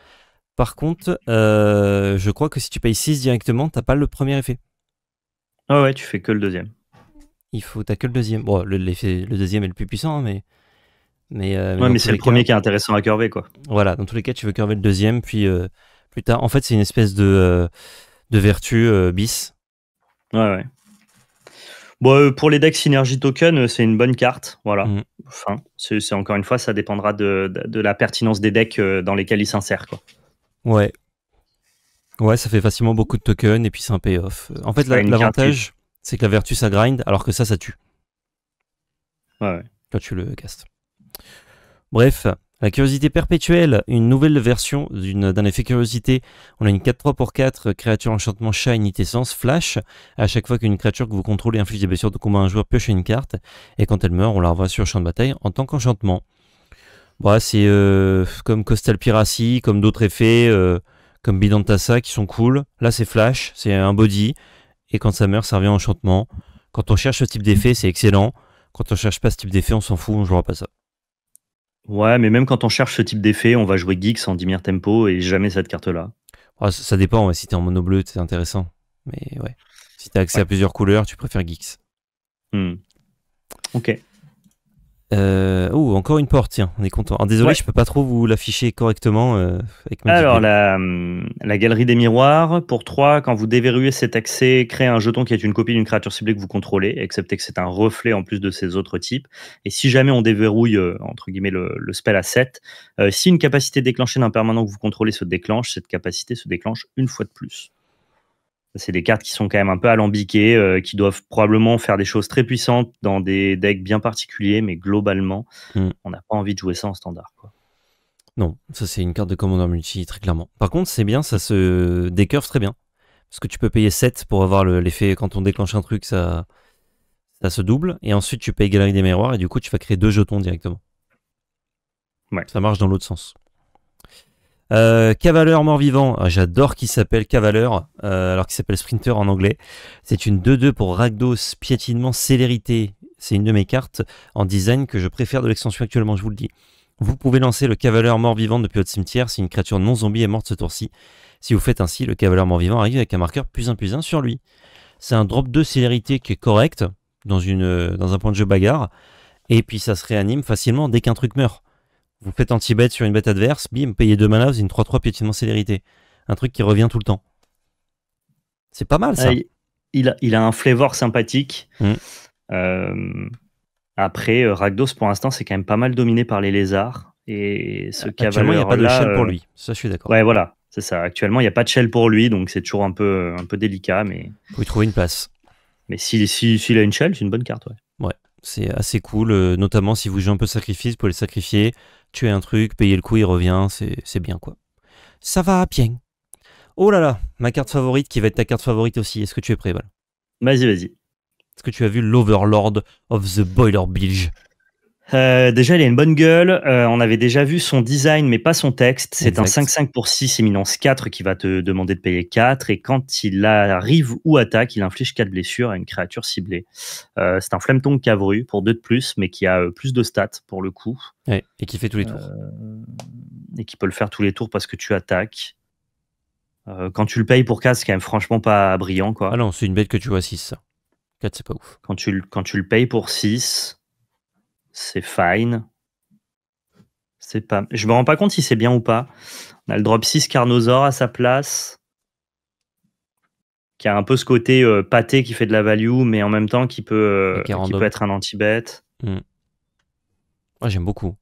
Par contre, je crois que si tu payes 6 directement, t'as pas le premier effet. Ah ouais, tu fais que le deuxième. Il faut, t'as que le deuxième. Bon, le, le deuxième est le plus puissant, hein, mais. Mais, euh, c'est le premier qui est intéressant à curver, quoi. Voilà, dans tous les cas, tu veux curver le deuxième, puis euh, plus tard. En fait, c'est une espèce de, euh, vertu bis. Ouais, ouais. Bon, pour les decks synergie Token, c'est une bonne carte. Voilà. Mm. Enfin, c'est encore une fois, ça dépendra de, la pertinence des decks dans lesquels ils s'insèrent, quoi. Ouais. Ouais, ça fait facilement beaucoup de tokens et puis c'est un payoff. En fait, l'avantage, c'est que la vertu, ça grind, alors que ça, ça tue. Ouais, ouais. tu le castes. Bref, la curiosité perpétuelle, une nouvelle version d'un effet curiosité. On a une 4-3 pour 4, euh, créature, enchantement, chat, unité essence, flash. À chaque fois qu'une créature que vous contrôlez inflige des blessures de combat un joueur, pioche une carte. Et quand elle meurt, on la revoit sur le champ de bataille en tant qu'enchantement. Voilà, bah, c'est euh, comme Costal Piracy, comme d'autres effets, euh, comme Bidantassa qui sont cool. Là, c'est flash, c'est un body. Et quand ça meurt, ça revient en enchantement. Quand on cherche ce type d'effet, c'est excellent. Quand on cherche pas ce type d'effet, on s'en fout, on jouera pas ça. Ouais, mais même quand on cherche ce type d'effet, on va jouer Geeks en Dimir Tempo et jamais cette carte-là. ça, dépend, si t'es en mono bleu, c'est intéressant. Mais ouais. Si t'as accès à plusieurs couleurs, tu préfères Geeks. Hmm. Ok. Euh, oh, encore une porte, tiens, on est content. Ah, désolé, je peux pas trop vous l'afficher correctement. Euh, avec Alors, la, galerie des miroirs, pour 3, quand vous déverrouillez cet accès, créez un jeton qui est une copie d'une créature ciblée que vous contrôlez, excepté que c'est un reflet en plus de ces autres types. Et si jamais on déverrouille, euh, entre guillemets, le, spell à 7, euh, si une capacité déclenchée d'un permanent que vous contrôlez se déclenche, cette capacité se déclenche une fois de plus. C'est des cartes qui sont quand même un peu alambiquées, euh, qui doivent probablement faire des choses très puissantes dans des decks bien particuliers, mais globalement, hmm. on n'a pas envie de jouer ça en standard. Non, ça c'est une carte de commandant multi, très clairement. Par contre, c'est bien, ça se décurve très bien. Parce que tu peux payer 7 pour avoir l'effet, quand on déclenche un truc, ça, se double. Et ensuite, tu payes Galerie des Miroirs, et du coup, tu vas créer deux jetons directement. Ça marche dans l'autre sens. Euh, Cavaleur mort-vivant, ah, j'adore qu'il s'appelle Cavaleur, euh, alors qu'il s'appelle Sprinter en anglais. C'est une 2-2 pour Ragdos, piétinement, célérité. C'est une de mes cartes en design que je préfère de l'extension actuellement, je vous le dis. Vous pouvez lancer le Cavaleur mort-vivant depuis votre cimetière si une créature non zombie est morte ce tour-ci. Si vous faites ainsi, le Cavaleur mort-vivant arrive avec un marqueur plus 1 plus 1 sur lui. C'est un drop de célérité qui est correct dans, une, euh, dans un point de jeu bagarre. Et puis ça se réanime facilement dès qu'un truc meurt. Vous faites anti-bet sur une bête adverse, bim, payez 2 mana, vous avez une 3-3 piétinement célérité. Un truc qui revient tout le temps. C'est pas mal ça. Ah, il, a, un flavor sympathique. Mm. Euh, après, euh, ragdos pour l'instant, c'est quand même pas mal dominé par les lézards. Et ce Actuellement, il n'y a pas de shell pour euh, lui. Ça, je suis d'accord. Ouais, voilà, c'est ça. Actuellement, il n'y a pas de shell pour lui, donc c'est toujours un peu, un peu délicat. Mais... Faut lui trouver une place. Mais s'il a une shell, c'est une bonne carte, ouais. C'est assez cool, euh, notamment si vous jouez un peu sacrifice, vous pouvez le sacrifier, tuer un truc, payer le coup, il revient, c'est bien quoi. Ça va bien. Oh là là, ma carte favorite qui va être ta carte favorite aussi. Est-ce que tu es prêt, Val Vas-y, vas-y. Est-ce que tu as vu l'Overlord of the Boiler Bilge euh, déjà, il a une bonne gueule. Euh, on avait déjà vu son design, mais pas son texte. C'est un 5-5 pour 6, éminence 4, qui va te demander de payer 4. Et quand il arrive ou attaque, il inflige 4 blessures à une créature ciblée. Euh, c'est un flemton Cavru pour 2 de plus, mais qui a plus de stats pour le coup. et qui fait tous les tours. et qui peut le faire tous les tours parce que tu attaques. quand tu le payes pour 4, c'est quand même franchement pas brillant. Quoi. Ah non, c'est une bête que tu vois 6, 4, c'est pas ouf. Quand tu, quand tu le payes pour 6 c'est fine. C'est pas. Je me rends pas compte si c'est bien ou pas. On a le drop 6 Carnosaur à sa place, qui a un peu ce côté euh, pâté qui fait de la value, mais en même temps qui peut, euh, être un anti-bet. Hmm. j'aime beaucoup.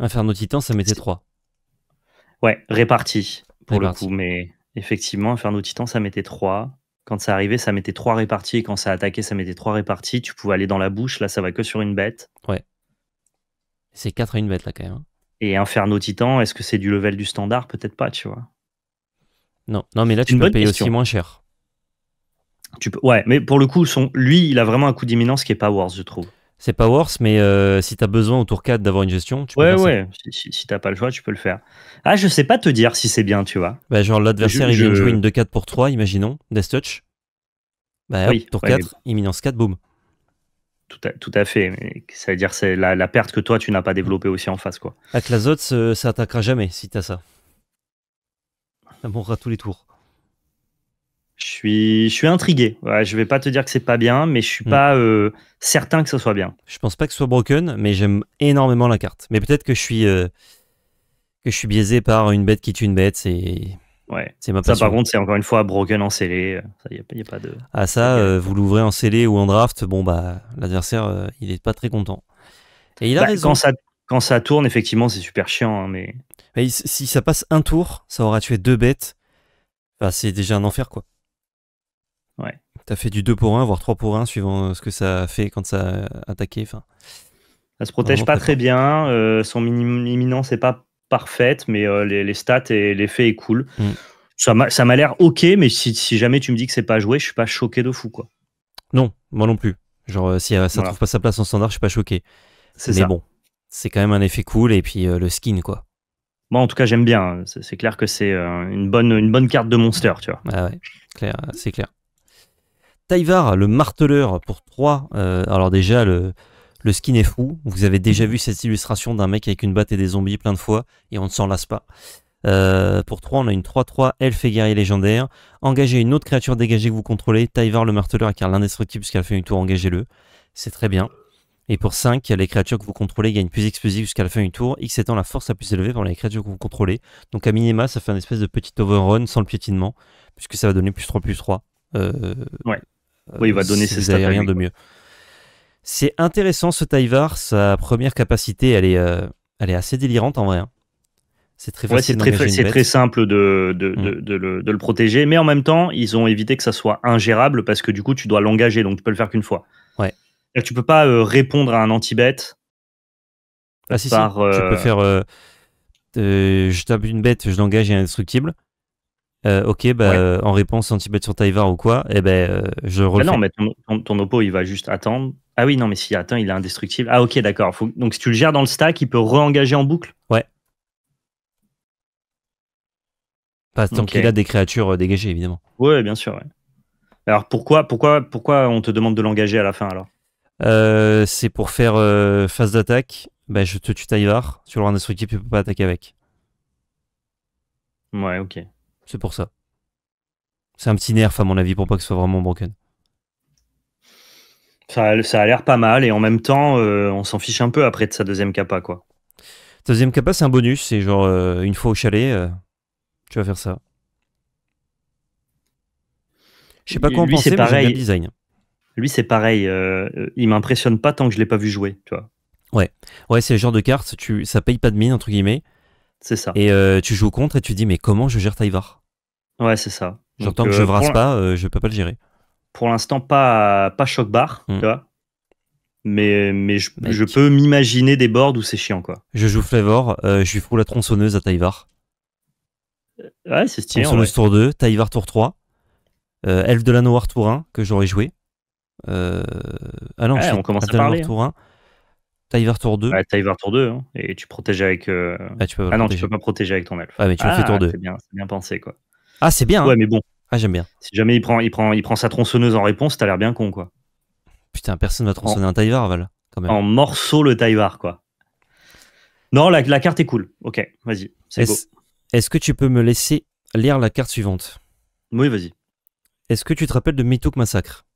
Inferno Titan, ça mettait 3. Ouais, réparti pour le coup, mais effectivement, Inferno Titan, ça mettait 3. Quand ça arrivait, ça mettait trois réparties. quand ça attaquait, ça mettait trois réparties. Tu pouvais aller dans la bouche. Là, ça va que sur une bête. Ouais. C'est 4 à une bête, là, quand même. Hein. Et Inferno Titan, est-ce que c'est du level du standard Peut-être pas, tu vois. Non, non mais là, tu peux payer aussi moins cher. Tu peux... Ouais, mais pour le coup, son... lui, il a vraiment un coup d'imminence qui est pas Wars, je trouve. C'est pas worse, mais euh, si t'as besoin au tour 4 d'avoir une gestion, tu peux Ouais, faire ouais, ouais, si, t'as pas le choix, tu peux le faire. Ah, je sais pas te dire si c'est bien, tu vois. Bah, genre l'adversaire, il vient de jouer une 2-4 pour 3, imaginons, Death Touch. Bah, tour 4, imminence 4, boom Tout à, fait. Mais ça veut dire c'est la, perte que toi, tu n'as pas développée aussi en face. quoi. Avec la ça attaquera jamais si t'as ça. Ça mourra tous les tours. Je suis, je suis intrigué. Ouais, je vais pas te dire que c'est pas bien, mais je suis hmm. pas euh, certain que ce soit bien. Je pense pas que ce soit broken, mais j'aime énormément la carte. Mais peut-être que je suis euh, que je suis biaisé par une bête qui tue une bête. C'est ouais. C'est ma passion. Ça par contre, c'est encore une fois broken en scellé. Il y, a pas de. Ah ça, euh, vous l'ouvrez en scellé ou en draft, bon bah l'adversaire, il est pas très content. Et il a bah, raison. Quand ça, quand ça tourne, effectivement, c'est super chiant, hein, mais... mais. si ça passe un tour, ça aura tué deux bêtes. c'est déjà un enfer, quoi. T'as fait du 2 pour 1, voire 3 pour 1, suivant euh, ce que ça a fait quand ça a attaqué. Enfin, ça se protège pas très bien. Euh, son imminence n'est pas parfaite, mais euh, les, stats et l'effet est cool. Mm. Ça m'a l'air ok, mais si, jamais tu me dis que c'est pas joué, je suis pas choqué de fou. quoi. Non, moi non plus. Genre, si ça trouve pas sa place en standard, je suis pas choqué. c'est ça. bon, c'est quand même un effet cool et puis le skin, quoi. Moi, en tout cas, j'aime bien. Hein. C'est clair que c'est une, bonne, une bonne carte de monster, tu vois. Ah ouais, c'est clair. Taïvar, le marteleur pour 3. Euh, alors déjà, le, skin est fou. Vous avez déjà mhm. vu cette illustration d'un mec avec une batte et des zombies plein de fois et on ne s'en lasse pas. Euh, pour 3, on a une 3-3, elfe et guerrier légendaire. Engagez une autre créature dégagée que vous contrôlez. Taïvar le marteleur car l'indestructible puisqu'elle fait une tour, engagez-le. C'est très bien. Et pour 5, les créatures que vous contrôlez gagnent plus explosives jusqu'à la fin du tour, X étant la force la plus élevée pour les créatures que vous contrôlez. Donc à minima, ça fait un espèce de petit overrun sans le piétinement, puisque ça va donner plus 3 plus 3. Euh, ouais oui, il va donner euh, ses rien de mieux. C'est intéressant ce Taivar, sa première capacité, elle est, euh, elle est assez délirante en vrai. Hein. C'est très, facile c'est très, simple de, mm. de, le, protéger, mais en même temps, ils ont évité que ça soit ingérable parce que du coup, tu dois l'engager, donc tu peux le faire qu'une fois. Ouais. Tu tu peux pas euh, répondre à un anti-bête. Ah par, tu peux faire. je tape une bête, je l'engage et indestructible. Euh, ok, bah, en réponse, anti-bet sur Taïvar ou quoi, et eh ben, euh, je ah refais. non, mais ton, ton, il va juste attendre. Ah oui, non, mais s'il attend, il est indestructible. Ah ok, d'accord. Donc si tu le gères dans le stack, il peut re-engager en boucle Ouais. Pas tant qu'il a des créatures euh, dégagées, évidemment. Ouais, bien sûr. Alors pourquoi, pourquoi, pourquoi on te demande de l'engager à la fin alors C'est pour faire phase d'attaque. Ben je te tue Taïvar. Sur le rends indestructible, tu peux pas attaquer avec. Ouais, ok. C'est pour ça. C'est un petit nerf, à mon avis, pour pas que ce soit vraiment broken. Ça, a l'air pas mal, et en même temps, euh, on s'en fiche un peu après de sa deuxième capa, quoi. deuxième capa, c'est un bonus, c'est genre euh, une fois au chalet, euh, tu vas faire ça. Je sais pas quoi en penser, mais j'aime le design. Lui, c'est pareil, il m'impressionne pas tant que je l'ai pas vu jouer, tu vois. Ouais, ouais c'est le genre de carte, tu, ça paye pas de mine, entre guillemets. C'est ça. Et euh, tu joues contre et tu dis, mais comment je gère Taïvar Ouais, c'est ça. J'entends que je euh, brasse pas, euh, je peux pas le gérer. Pour l'instant, pas, pas choc bar, hmm. tu vois. Mais, mais je, peux m'imaginer des boards où c'est chiant, quoi. Je joue Flavor, je lui fous la tronçonneuse à Taïvar. Ouais, c'est stylé. Tronçonneuse tour 2, Taïvar tour 3, Elf de la Noire tour 1, que j'aurais joué. ah non, on commence à parler. Hein. Tour 1. Tiver Tour 2. Tour 2, hein, et tu protèges avec. Euh, ah, ah, non, tu peux pas protéger avec ton Elf. Ah, mais tu fais ah, Tour 2. C'est bien, pensé, quoi. Ah, c'est bien. Hein. Ouais, mais bon. Ah, j'aime bien. Si jamais il prend, il prend, il prend sa tronçonneuse en réponse, t'as l'air bien con, quoi. Putain, personne va tronçonner un Tiver, Val. Quand même. En morceaux, le Tivar, quoi. Non, la, la, carte est cool. Ok, vas-y. C'est Est-ce que tu peux me laisser lire la carte suivante Oui, vas-y. Est-ce que tu te rappelles de Mythic Massacre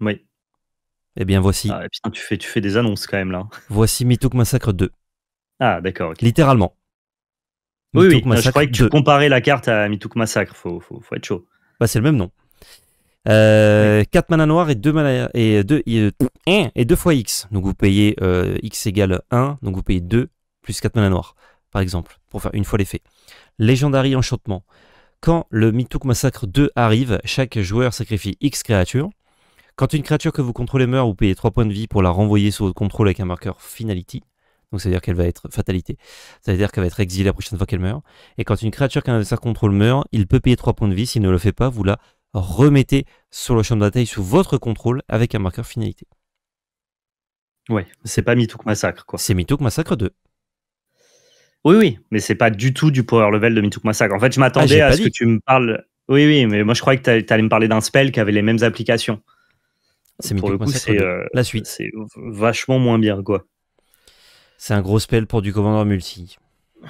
Oui. Eh bien voici. Ah, putain, tu fais, tu fais des annonces quand même là. Voici Mitouk Massacre 2. Ah, d'accord. Littéralement. Oui, oui. je croyais que tu comparais la carte à Mitouk Massacre. Faut, faut, être chaud. Bah, c'est le même nom. 4 euh, mana noirs et 2 mana, et 2 et 2 fois x. Donc vous payez euh, x égale 1, donc vous payez 2 plus 4 mana noirs, par exemple, pour faire une fois l'effet. Legendary enchantement. Quand le Mitouk Massacre 2 arrive, chaque joueur sacrifie x créatures quand une créature que vous contrôlez meurt, vous payez 3 points de vie pour la renvoyer sous votre contrôle avec un marqueur finality. Donc ça veut dire qu'elle va être fatalité. Ça veut dire qu'elle va être exilée la prochaine fois qu'elle meurt. Et quand une créature qu'un adversaire contrôle meurt, il peut payer 3 points de vie. S'il ne le fait pas, vous la remettez sur le champ de bataille sous votre contrôle avec un marqueur finalité. Ouais, c'est pas Mitouk Massacre quoi. C'est Mitouk Massacre 2. Oui, oui, mais c'est pas du tout du power level de Mitouk Massacre. En fait, je ah, m'attendais à ce que tu me parles. Oui, oui, mais moi je croyais que tu allais me parler d'un spell qui avait les mêmes applications. C'est euh, la suite. C'est vachement moins bien, quoi. C'est un gros spell pour du commandant multi.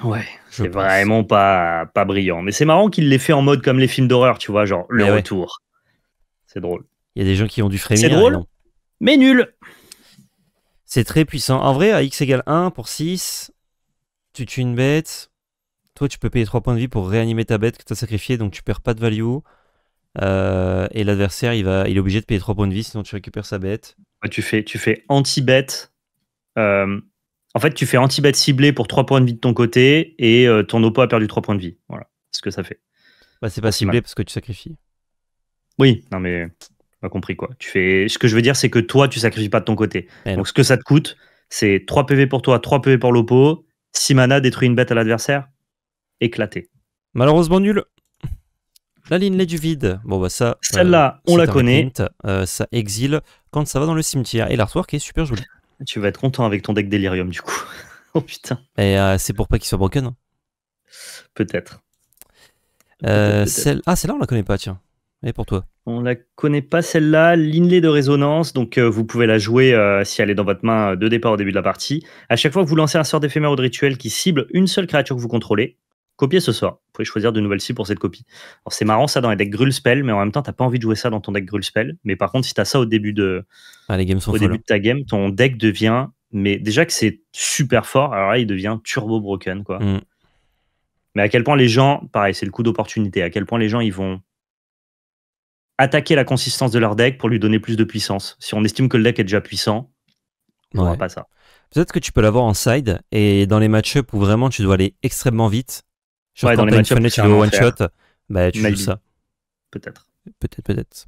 Ouais, c'est vraiment pas, pas brillant. Mais c'est marrant qu'il l'ait fait en mode comme les films d'horreur, tu vois, genre le retour. C'est drôle. Il y a des gens qui ont du frémir. C'est drôle, mais nul. C'est très puissant. En vrai, à x égale 1 pour 6, tu tues une bête. Toi, tu peux payer 3 points de vie pour réanimer ta bête que tu as sacrifiée, donc tu perds pas de value. Euh, et l'adversaire, il, va, il est obligé de payer 3 points de vie, sinon tu récupères sa bête. tu fais, tu fais anti-bête. Euh, en fait, tu fais anti-bête ciblé pour 3 points de vie de ton côté et euh, ton oppo a perdu 3 points de vie. Voilà ce que ça fait. Bah, c'est pas ciblé parce que tu sacrifies. Oui, non mais pas compris quoi. Tu fais... Ce que je veux dire, c'est que toi, tu sacrifies pas de ton côté. Eh Donc, ce que ça te coûte, c'est 3 PV pour toi, 3 PV pour l'oppo. 6 mana détruit une bête à l'adversaire. Éclaté. Malheureusement nul. La ligne du vide. Bon, bah ça. Euh, celle-là, on la connaît. Euh, ça exile quand ça va dans le cimetière. Et l'artwork est super joli. Tu vas être content avec ton deck Delirium, du coup. oh putain. Et euh, c'est pour pas qu'il soit broken. Hein. Peut-être. celle... Ah, celle-là, on la connaît pas, tiens. Et pour toi. On la connaît pas, celle-là. L'inlay de résonance. Donc, vous pouvez la jouer si elle est dans votre main de départ au début de la partie. À chaque fois que vous lancez un sort d'éphémère ou de rituel qui cible une seule créature que vous contrôlez, copier ce soir, Vous pouvez choisir de nouvelles cibles pour cette copie. c'est marrant ça dans les decks Grulspell, Spell, mais en même temps, t'as pas envie de jouer ça dans ton deck Grulspell. Spell. Mais par contre, si t'as ça au début de, ah, au début de ta game, ton deck devient, mais déjà que c'est super fort, alors là, il devient turbo broken quoi. Mm. Mais à quel point les gens, pareil, c'est le coup d'opportunité. À quel point les gens ils vont attaquer la consistance de leur deck pour lui donner plus de puissance. Si on estime que le deck est déjà puissant, on ne pas ça. Peut-être que tu peux l'avoir en side et dans les match-up où vraiment tu dois aller extrêmement vite, je ouais, dans tu veux one shot, bah tu joues ça. Peut-être. Peut-être, peut-être.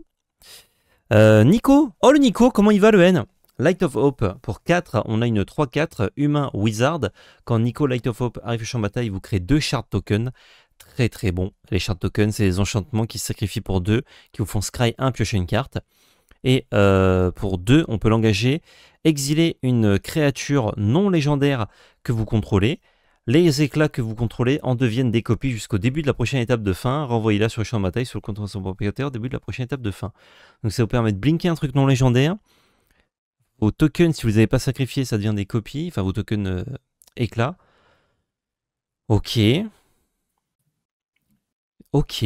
Euh, Nico, oh le Nico, comment il va le N Light of Hope pour 4, on a une 3-4 humain wizard. Quand Nico Light of Hope arrive au champ de bataille, vous crée deux shards tokens. Très très bon. Les shards tokens, c'est les enchantements qui se sacrifient pour deux, qui vous font scry 1, piocher une carte. Et euh, pour deux, on peut l'engager, exiler une créature non légendaire que vous contrôlez. Les éclats que vous contrôlez en deviennent des copies jusqu'au début de la prochaine étape de fin. Renvoyez-la sur le champ de bataille sur le compte de son propriétaire au début de la prochaine étape de fin. Donc ça vous permet de blinker un truc non légendaire. Vos tokens, si vous n'avez pas sacrifié, ça devient des copies. Enfin, vos tokens euh, éclats. Ok. Ok.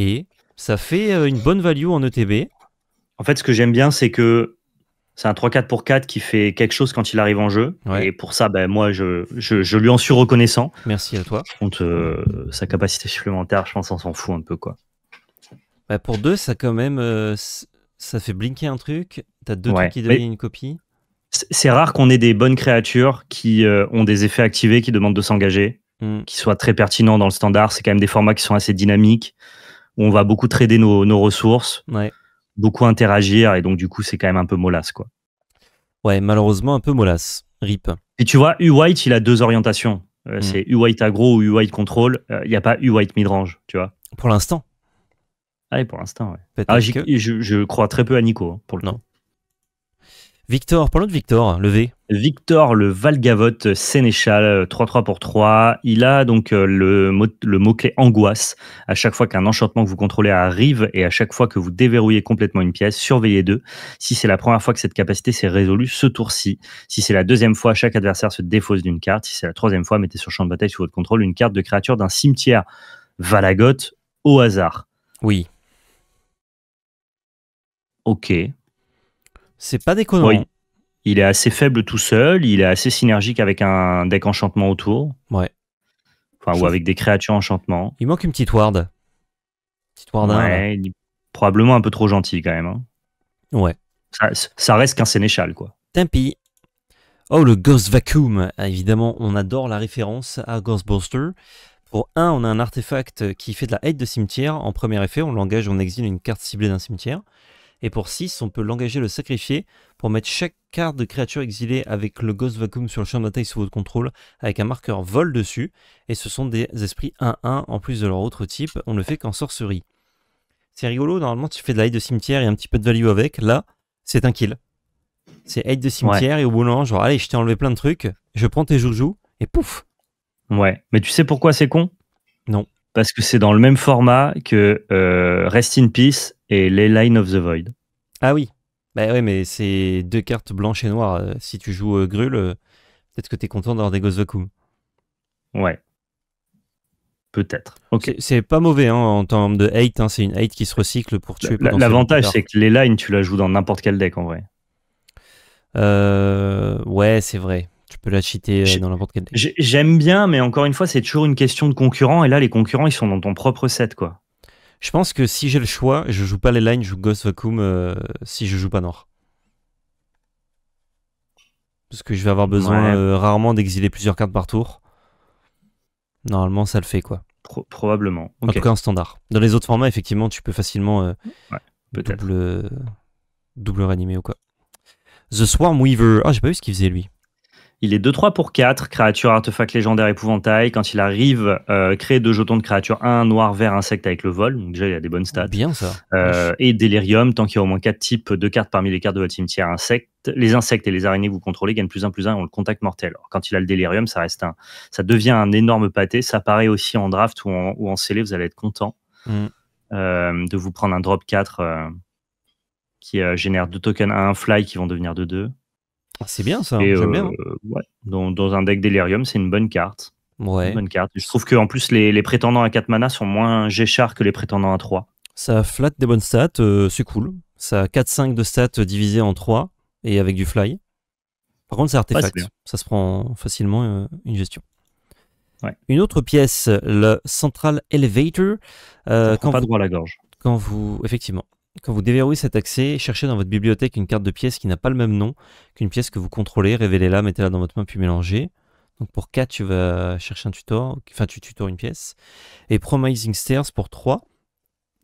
Ça fait euh, une bonne value en ETB. En fait, ce que j'aime bien, c'est que c'est un 3-4 pour 4 qui fait quelque chose quand il arrive en jeu. Et pour ça, ben, moi, je, lui en suis reconnaissant. Merci à toi. Contre euh, sa capacité supplémentaire, je pense on s'en fout un peu. quoi. Bah, pour deux, ça quand même, euh, ça fait blinker un truc. as deux trucs qui deviennent une copie. C'est rare qu'on ait des bonnes créatures qui euh, ont des effets activés, qui demandent de s'engager, hmm. qui soient très pertinents dans le standard. C'est quand même des formats qui sont assez dynamiques, où on va beaucoup trader nos, ressources. Ouais beaucoup interagir et donc du coup c'est quand même un peu molasse quoi. Ouais, malheureusement un peu molasse Rip. Et tu vois, U-White, il a deux orientations. Euh, mm. C'est U-White aggro ou U-White contrôle. Euh, il n'y a pas U-White midrange, tu vois. Pour l'instant. Ah, pour l'instant, ah, je, crois très peu à Nico, hein, pour le nom Victor, parlons de Victor, levé. Victor le Valgavotte Sénéchal, 3-3 euh, pour 3. Il a donc euh, le, mot, le mot-clé angoisse. À chaque fois qu'un enchantement que vous contrôlez arrive et à chaque fois que vous déverrouillez complètement une pièce, surveillez deux. Si c'est la première fois que cette capacité s'est résolue ce tour-ci, si c'est la deuxième fois, chaque adversaire se défausse d'une carte. Si c'est la troisième fois, mettez sur champ de bataille sous votre contrôle une carte de créature d'un cimetière Valagote au hasard. Oui. Ok. C'est pas déconnant. Oui. Il est assez faible tout seul, il est assez synergique avec un deck enchantement autour. Ouais. Enfin, ou avec des créatures enchantement. Il manque une petite ward. Petite ward ouais, il est probablement un peu trop gentil quand même. Hein. Ouais. Ça, reste qu'un sénéchal, quoi. Tant pis. Oh, le Ghost Vacuum. Ah, évidemment, on adore la référence à Ghostbuster. Pour 1, on a un artefact qui fait de la hate de cimetière. En premier effet, on l'engage, on exile une carte ciblée d'un cimetière. Et pour 6, on peut l'engager, le sacrifier, pour mettre chaque carte de créature exilée avec le Ghost Vacuum sur le champ de bataille sous votre contrôle, avec un marqueur vol dessus. Et ce sont des esprits 1-1 en plus de leur autre type. On ne fait qu'en sorcerie. C'est rigolo, normalement tu fais de la de cimetière et un petit peu de value avec. Là, c'est un kill. C'est aide de cimetière et au bout genre, allez, je t'ai enlevé plein de trucs, je prends tes joujoux et pouf. Ouais, mais tu sais pourquoi c'est con Non parce que c'est dans le même format que euh, Rest in Peace et Les Line of the Void. Ah oui. Bah mais c'est deux cartes blanches et noires. Euh, si tu joues euh, euh peut-être que tu es content d'avoir des Ghost Ouais. Peut-être. Ok. C'est pas mauvais hein, en termes de hate. Hein. c'est une hate qui se recycle pour tuer. L'avantage, c'est que les lines, tu la joues dans n'importe quel deck en vrai. ouais, c'est vrai. Tu peux la cheater euh, dans n'importe quel. J'aime bien, mais encore une fois, c'est toujours une question de concurrent. Et là, les concurrents, ils sont dans ton propre set, quoi. Je pense que si j'ai le choix, je joue pas les lines, je joue Ghost Vacuum euh, si je joue pas Noir. Parce que je vais avoir besoin euh, rarement d'exiler plusieurs cartes par tour. Normalement, ça le fait, quoi. probablement. En tout cas, en standard. Dans les autres formats, effectivement, tu peux facilement double, double réanimer ou quoi. The Swarm Weaver. Ah, oh, j'ai pas vu ce qu'il faisait lui. Il est 2-3 pour 4, créature, artefact légendaire, épouvantail. Quand il arrive, euh, crée deux jetons de créature, un noir, vert, insecte avec le vol. Donc déjà, il a des bonnes stats. Bien ça. Euh, et délirium, tant qu'il y a au moins 4 types de cartes parmi les cartes de votre cimetière, insecte. Les insectes et les araignées que vous contrôlez gagnent plus un plus 1 ont le contact mortel. quand il a le délirium, ça, reste un, ça devient un énorme pâté. Ça paraît aussi en draft ou en, scellé, vous allez être content mm. euh, de vous prendre un drop 4 qui génère deux tokens à un fly qui vont devenir de 2. Ah, c'est bien ça, hein, j'aime bien. Hein. Euh, dans, un deck Delirium, c'est une bonne carte. Ouais. Une carte. Je trouve qu'en plus, les, prétendants à 4 mana sont moins Géchard que les prétendants à 3. Ça flatte des bonnes stats, euh, c'est cool. Ça a 4-5 de stats euh, divisé en 3 et avec du fly. Par contre, c'est artefact. ça se prend facilement une gestion. Une autre pièce, le Central Elevator. Euh, quand pas droit à la gorge. Quand vous, effectivement, quand vous déverrouillez cet accès, cherchez dans votre bibliothèque une carte de pièce qui n'a pas le même nom qu'une pièce que vous contrôlez, révélez-la, mettez-la dans votre main puis mélangez. Donc pour 4, tu vas chercher un tutor, enfin tu une pièce. Et Promising Stairs pour 3.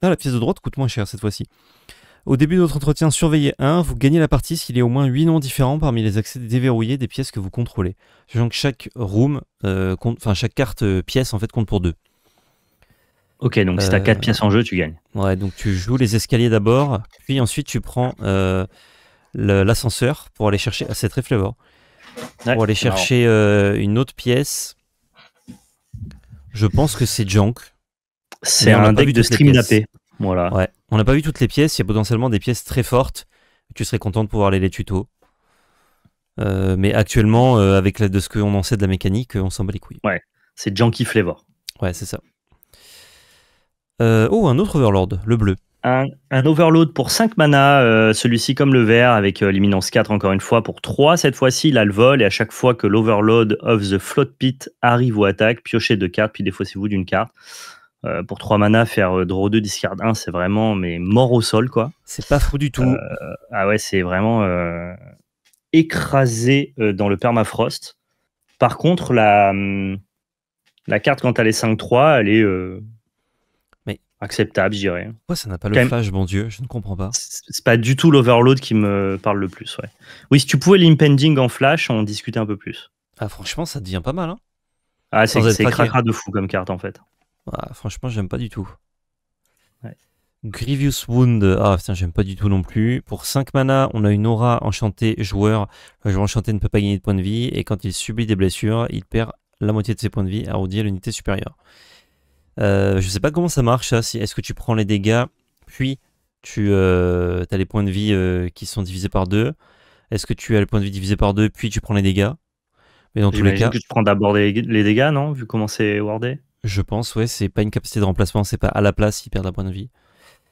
Ah, la pièce de droite coûte moins cher cette fois-ci. Au début de votre entretien, surveillez 1, vous gagnez la partie s'il y a au moins 8 noms différents parmi les accès déverrouillés des pièces que vous contrôlez. Sachant que chaque room, euh, enfin chaque carte euh, pièce en fait compte pour 2. Ok, donc si tu 4 euh, pièces en jeu, tu gagnes. Ouais, donc tu joues les escaliers d'abord, puis ensuite tu prends euh, l'ascenseur pour aller chercher. Ah, c'est très flavor. pour aller chercher euh, une autre pièce. Je pense que c'est Junk. C'est un deck de stream d'AP. Voilà. Ouais. On n'a pas vu toutes les pièces. Il y a potentiellement des pièces très fortes. Tu serais content de pouvoir aller les tutos. mais actuellement, avec l'aide de ce qu'on en sait de la mécanique, on s'en bat les couilles. Ouais, c'est Junkie Flavor. Ouais, c'est ça. Euh, oh, un autre Overlord, le bleu. Un, un Overload pour 5 mana, euh, celui-ci comme le vert, avec euh, l'imminence 4 encore une fois pour 3. Cette fois-ci, il a le vol, et à chaque fois que l'Overload of the Float Pit arrive ou attaque, piochez deux cartes, puis défaussez-vous d'une carte. pour 3 mana, faire draw 2, discard 1, c'est vraiment mais mort au sol, quoi. C'est pas fou du tout. ah ouais, c'est vraiment écrasé dans le permafrost. Par contre, la, hum, la carte, quand elle est 5-3, elle est acceptable, je dirais. ça n'a pas le flash, bon Dieu Je ne comprends pas. C'est pas du tout l'overload qui me parle le plus, ouais. Oui, si tu pouvais l'impending en flash, on discutait un peu plus. Ah, franchement, ça devient pas mal, hein. Ah, c'est cracra de fou comme carte, en fait. Ah, franchement, j'aime pas du tout. Grievous Wound, ah putain, j'aime pas du tout non plus. Pour 5 mana, on a une aura enchantée joueur. Le joueur enchanté ne peut pas gagner de points de vie, et quand il subit des blessures, il perd la moitié de ses points de vie à à l'unité supérieure. Euh, je sais pas comment ça marche, hein, Est-ce que tu prends les dégâts, puis tu euh, as les points de vie euh, qui sont divisés par deux Est-ce que tu as les points de vie divisé par deux, puis tu prends les dégâts Mais dans tous les cas. que tu prends d'abord les, dégâts, non Vu comment c'est wardé Je pense, ouais, c'est pas une capacité de remplacement, c'est pas à la place, il perd un point de vie.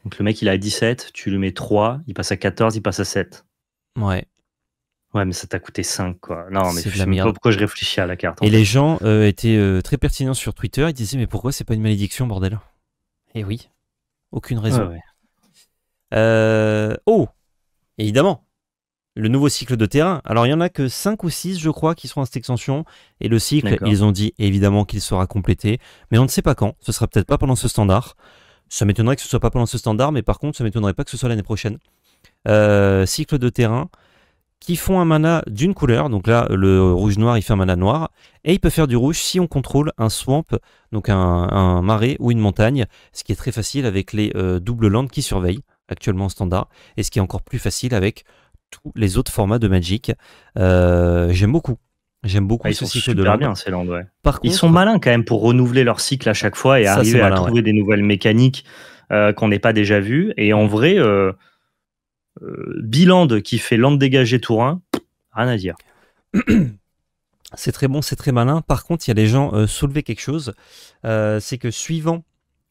Donc le mec, il a 17, tu lui mets 3, il passe à 14, il passe à 7. Ouais. Ouais, mais ça t'a coûté 5, quoi. Non, mais je sais pourquoi je réfléchis à la carte. Et les gens euh, étaient euh, très pertinents sur Twitter. Ils disaient, mais pourquoi c'est pas une malédiction, bordel Eh oui. Aucune raison. Euh, oh Évidemment le nouveau cycle de terrain. Alors, il y en a que 5 ou 6, je crois, qui seront à cette extension. Et le cycle, ils ont dit évidemment qu'il sera complété. Mais on ne sait pas quand. Ce sera peut-être pas pendant ce standard. Ça m'étonnerait que ce soit pas pendant ce standard, mais par contre, ça m'étonnerait pas que ce soit l'année prochaine. cycle de terrain, qui font un mana d'une couleur. Donc là, le rouge noir, il fait un mana noir. Et il peut faire du rouge si on contrôle un swamp, donc un, marais ou une montagne, ce qui est très facile avec les euh, doubles landes qui surveillent actuellement en standard, et ce qui est encore plus facile avec tous les autres formats de Magic. Euh, j'aime beaucoup. J'aime beaucoup ah, ce cycle de landes. bien ces landes, Par ils sont malins quand même pour renouveler leur cycle à chaque fois et arriver à trouver des nouvelles mécaniques euh, qu'on n'ait pas déjà vues. Et en vrai euh, Biland qui fait land dégagé 1 rien à dire. C'est très bon, c'est très malin. Par contre, il y a des gens euh, soulever quelque chose. Euh, c'est que suivant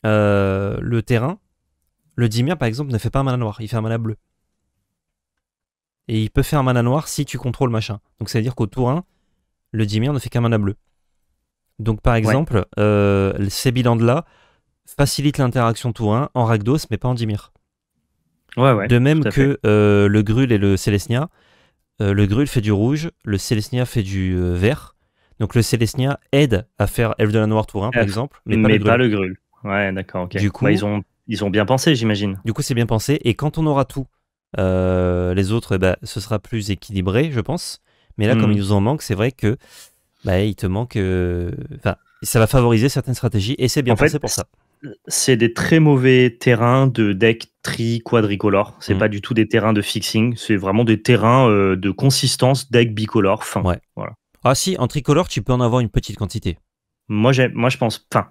le terrain, le Dimir, par exemple, ne fait pas un mana noir, il fait un mana bleu. Et il peut faire un mana noir si tu contrôles machin. Donc ça veut dire qu'au tour 1, le Dimir ne fait qu'un mana bleu. Donc par exemple, ces bilans là facilitent l'interaction tour 1 en ragdos mais pas en Dimir de même que euh, le Grul et le Célestia. Euh, le Grul fait du rouge, le Célestia fait du euh, vert. Donc le Célestia aide à faire Elf de la Noire Tour 1, par exemple, mais, pas, le Grul. Ouais, d'accord. Du coup, bah, ils, ont, ils ont bien pensé, j'imagine. Du coup, c'est bien pensé. Et quand on aura tout, les autres, eh ben, ce sera plus équilibré, je pense. Mais là, comme hmm. ils nous en manquent, c'est vrai que bah, il te manque. ça va favoriser certaines stratégies et c'est bien pensé pour ça c'est des très mauvais terrains de deck tri quadricolore. C'est mm. pas du tout des terrains de fixing. C'est vraiment des terrains euh, de consistance deck bicolore fin. Ah si, en tricolore, tu peux en avoir une petite quantité. Moi, moi je pense. Enfin,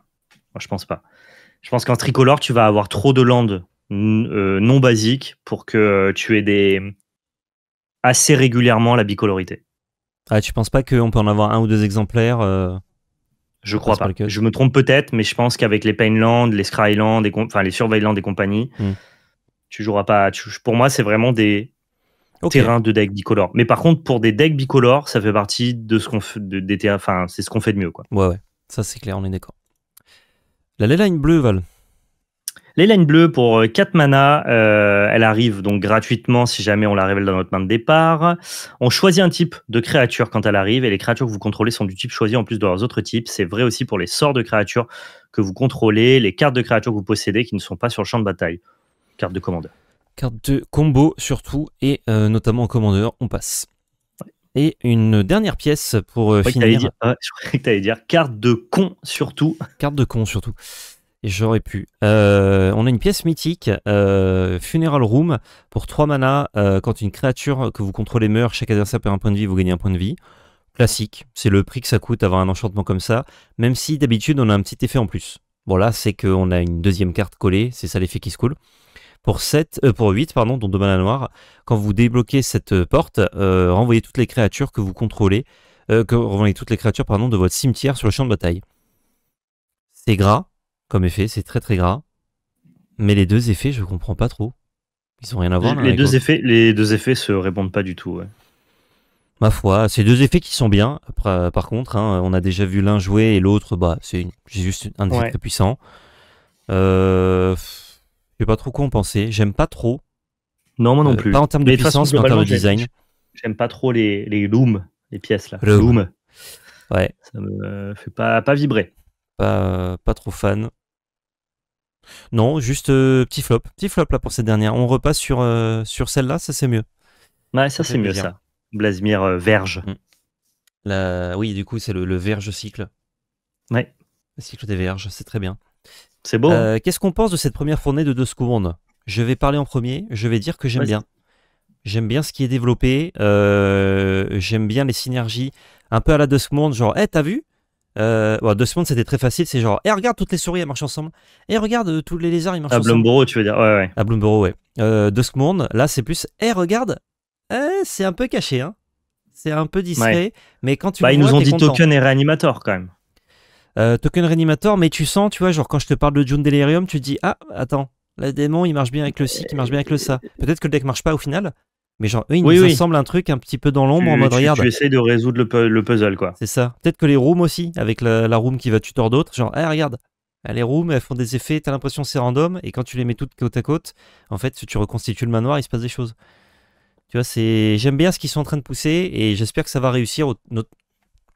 moi, je pense pas. Je pense qu'en tricolore, tu vas avoir trop de landes euh, non basiques pour que tu aies des assez régulièrement la bicolorité. Ah, tu penses pas qu'on peut en avoir un ou deux exemplaires euh, je crois pas. Je me trompe peut-être, mais je pense qu'avec les Painland, les Skyland, enfin les surveillants et compagnie, hmm. tu joueras pas. pour moi, c'est vraiment des terrains de deck bicolore. Mais par contre, pour des decks bicolores, ça fait partie de ce qu'on fait, de, c'est ce qu'on fait de mieux, quoi. Ouais, ouais. Ça, c'est clair, on est d'accord. La Leyline bleue, Val. Les lignes bleues pour 4 euh, mana, euh, elle arrive donc gratuitement si jamais on la révèle dans notre main de départ. On choisit un type de créature quand elle arrive et les créatures que vous contrôlez sont du type choisi en plus de leurs autres types. C'est vrai aussi pour les sorts de créatures que vous contrôlez, les cartes de créatures que vous possédez qui ne sont pas sur le champ de bataille. Carte de commandeur. Carte de combo surtout et euh, notamment en commandeur, on passe. Et une dernière pièce pour finir. je croyais que tu allais dire carte de con surtout. Carte de con surtout. J'aurais pu. Euh, on a une pièce mythique, euh, Funeral Room, pour 3 mana. Euh, quand une créature que vous contrôlez meurt, chaque adversaire perd un point de vie, vous gagnez un point de vie. Classique, c'est le prix que ça coûte d'avoir un enchantement comme ça, même si d'habitude on a un petit effet en plus. Bon là, c'est qu'on a une deuxième carte collée, c'est ça l'effet qui se coule. Pour, 7, pour 8, pardon, dont 2 mana noires, quand vous débloquez cette porte, renvoyez toutes les créatures que vous contrôlez, que renvoyez toutes les créatures pardon, de votre cimetière sur le champ de bataille. C'est gras, comme effet, c'est très très gras. Mais les deux effets, je comprends pas trop. Ils ont rien à voir. Les, deux effets, les deux effets se répondent pas du tout. Ma foi, ces deux effets qui sont bien. Après, par contre, hein, on a déjà vu l'un jouer et l'autre, bah, c'est juste un effet très puissant. Euh, je pas trop quoi J'aime pas trop. Non, moi non euh, plus. pas en termes de puissance, en termes de design. J'aime pas trop les, les looms, les pièces là. Le loom. Ouais. Ça me fait pas, pas vibrer. Pas, pas trop fan. Non, juste euh, petit flop. Petit flop là pour cette dernière. On repasse sur, euh, sur celle-là, ça c'est mieux. Ouais, ça, c'est mieux ça. Blasmire euh, Verge. Mm. Oui, du coup, c'est le, Verge cycle. Ouais. Le cycle des Verges, c'est très bien. C'est beau. Hein. Qu'est-ce qu'on pense de cette première fournée de deux secondes Je vais parler en premier. Je vais dire que j'aime bien. J'aime bien ce qui est développé. j'aime bien les synergies. Un peu à la deux secondes, genre, hé, eh, hey, t'as vu euh, bon, c'était très facile. C'est genre, et eh, regarde toutes les souris, elles marchent ensemble. Et eh, regarde euh, tous les lézards, ils marchent ensemble. À Bloomborough, tu veux dire, ouais, ouais. À Bloomborough, ouais. Euh, là, c'est plus, et eh, regarde, c'est un peu caché, hein. C'est un peu discret, mais quand tu. Bah, ils nous ont dit token et réanimateur, quand même. Euh, token réanimator, mais tu sens, tu vois, genre quand je te parle de June Delirium, tu te dis, ah, attends, le démon, il marche bien avec le ci, il marche bien avec le ça. Peut-être que le deck marche pas au final, mais genre, eux, ils un truc un petit peu dans l'ombre en mode regarde. Tu essayes de résoudre le, puzzle, quoi. C'est ça. Peut-être que les rooms aussi, avec la, room qui va tutor d'autres, genre, eh, regarde, eh, les rooms, elles font des effets, t'as l'impression c'est random, et quand tu les mets toutes côte à côte, en fait, si tu reconstitues le manoir, il se passe des choses. Tu vois, c'est. J'aime bien ce qu'ils sont en train de pousser, et j'espère que ça va réussir.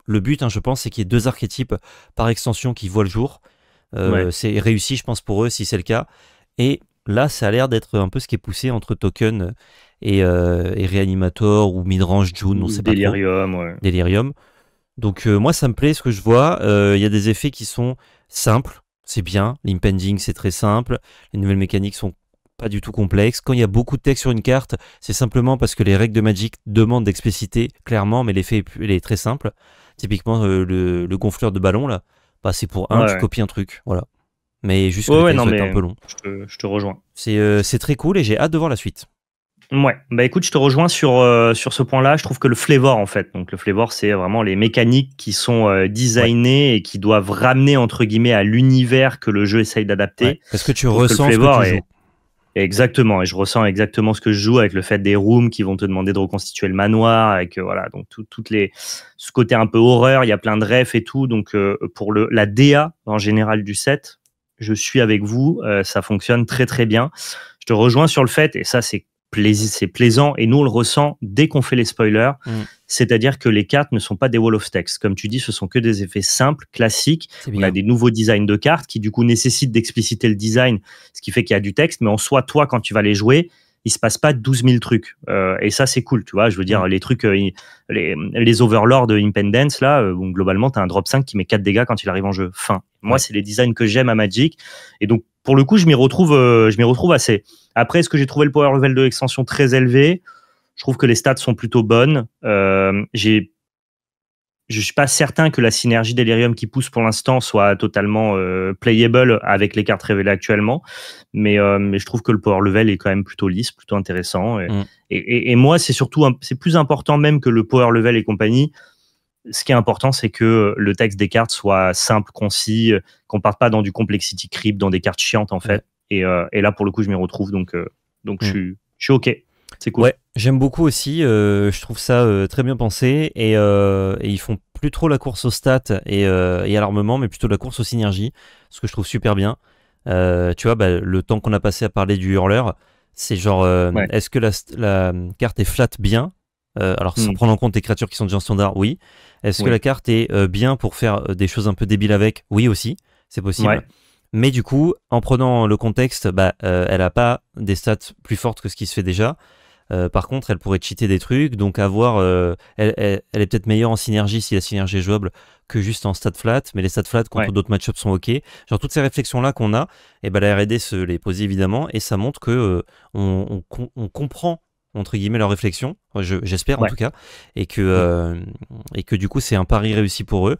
Le but, hein, je pense, c'est qu'il y ait deux archétypes par extension qui voient le jour. Euh, c'est réussi, je pense, pour eux, si c'est le cas. Et Là, ça a l'air d'être un peu ce qui est poussé entre Token et, euh, Reanimator ou Midrange June, on sait pas Ouais. Delirium. Donc euh, moi, ça me plaît ce que je vois. Euh, il y a des effets qui sont simples, c'est bien. L'impending, c'est très simple. Les nouvelles mécaniques sont pas du tout complexes. Quand il y a beaucoup de textes sur une carte, c'est simplement parce que les règles de Magic demandent d'expliciter clairement, mais l'effet est très simple. Typiquement, euh, le, gonfleur de ballon, là, bah, c'est pour un, tu copies un truc. Voilà mais juste ouais, ouais, non, mais un peu long. Je te, rejoins. Euh, c'est très cool et j'ai hâte de voir la suite. Ouais, bah écoute, je te rejoins sur, euh, sur ce point-là. Je trouve que le flavor, en fait, donc le flavor, c'est vraiment les mécaniques qui sont euh, designées et qui doivent ramener, entre guillemets, à l'univers que le jeu essaye d'adapter. Ce que tu ressens que Exactement, et je ressens exactement ce que je joue avec le fait des rooms qui vont te demander de reconstituer le manoir, avec voilà, donc toutes les, ce côté un peu horreur, il y a plein de refs et tout. Donc pour le, la DA en général du set, je suis avec vous, euh, ça fonctionne très très bien. Je te rejoins sur le fait, et ça c'est plaisant et nous on le ressent dès qu'on fait les spoilers. Mm. C'est-à-dire que les cartes ne sont pas des wall of text. Comme tu dis, ce sont que des effets simples, classiques. On a des nouveaux designs de cartes qui du coup nécessitent d'expliciter le design, ce qui fait qu'il y a du texte. Mais en soi, toi, quand tu vas les jouer, il se passe pas 12 000 trucs. Euh, et ça, c'est cool, tu vois. Je veux dire, mm. les trucs, euh, les, les overlords Impendence, là, euh, globalement, tu as un drop 5 qui met 4 dégâts quand il arrive en jeu. Fin. Moi, c'est les designs que j'aime à Magic. Et donc, pour le coup, je m'y retrouve, je m'y retrouve assez. Après, est-ce que j'ai trouvé le power level de l'extension très élevé Je trouve que les stats sont plutôt bonnes. j'ai je suis pas certain que la synergie Delirium qui pousse pour l'instant soit totalement euh, playable avec les cartes révélées actuellement, euh, mais, je trouve que le power level est quand même plutôt lisse, plutôt intéressant. Et, mm. moi, c'est surtout c'est plus important même que le power level et compagnie. Ce qui est important, c'est que le texte des cartes soit simple, concis, qu'on parte pas dans du complexity creep, dans des cartes chiantes en mm. fait. Euh, et, là, pour le coup, je m'y retrouve, donc donc mm. je suis je suis ok. C'est cool. j'aime beaucoup aussi. Euh, je trouve ça euh, très bien pensé. Euh, et, ils font plus trop la course aux stats et, à l'armement, mais plutôt la course aux synergies, ce que je trouve super bien. tu vois, bah, le temps qu'on a passé à parler du hurleur, c'est genre, est-ce que la, carte est flat bien alors, sans hmm. prendre en compte les créatures qui sont déjà en standard, oui. Est-ce que la carte est bien pour faire des choses un peu débiles avec Oui, aussi. C'est possible. Mais du coup, en prenant le contexte, bah, elle n'a pas des stats plus fortes que ce qui se fait déjà. Euh, par contre, elle pourrait cheater des trucs, donc avoir. Euh, elle, est peut-être meilleure en synergie si la synergie est jouable que juste en stat flat, mais les stats flat contre d'autres matchups sont ok. Genre toutes ces réflexions là qu'on a, et eh ben la R&D se les pose évidemment et ça montre que euh, on, on, comprend entre guillemets leurs réflexions, j'espère en tout cas, et que mm. et que du coup c'est un pari réussi pour eux.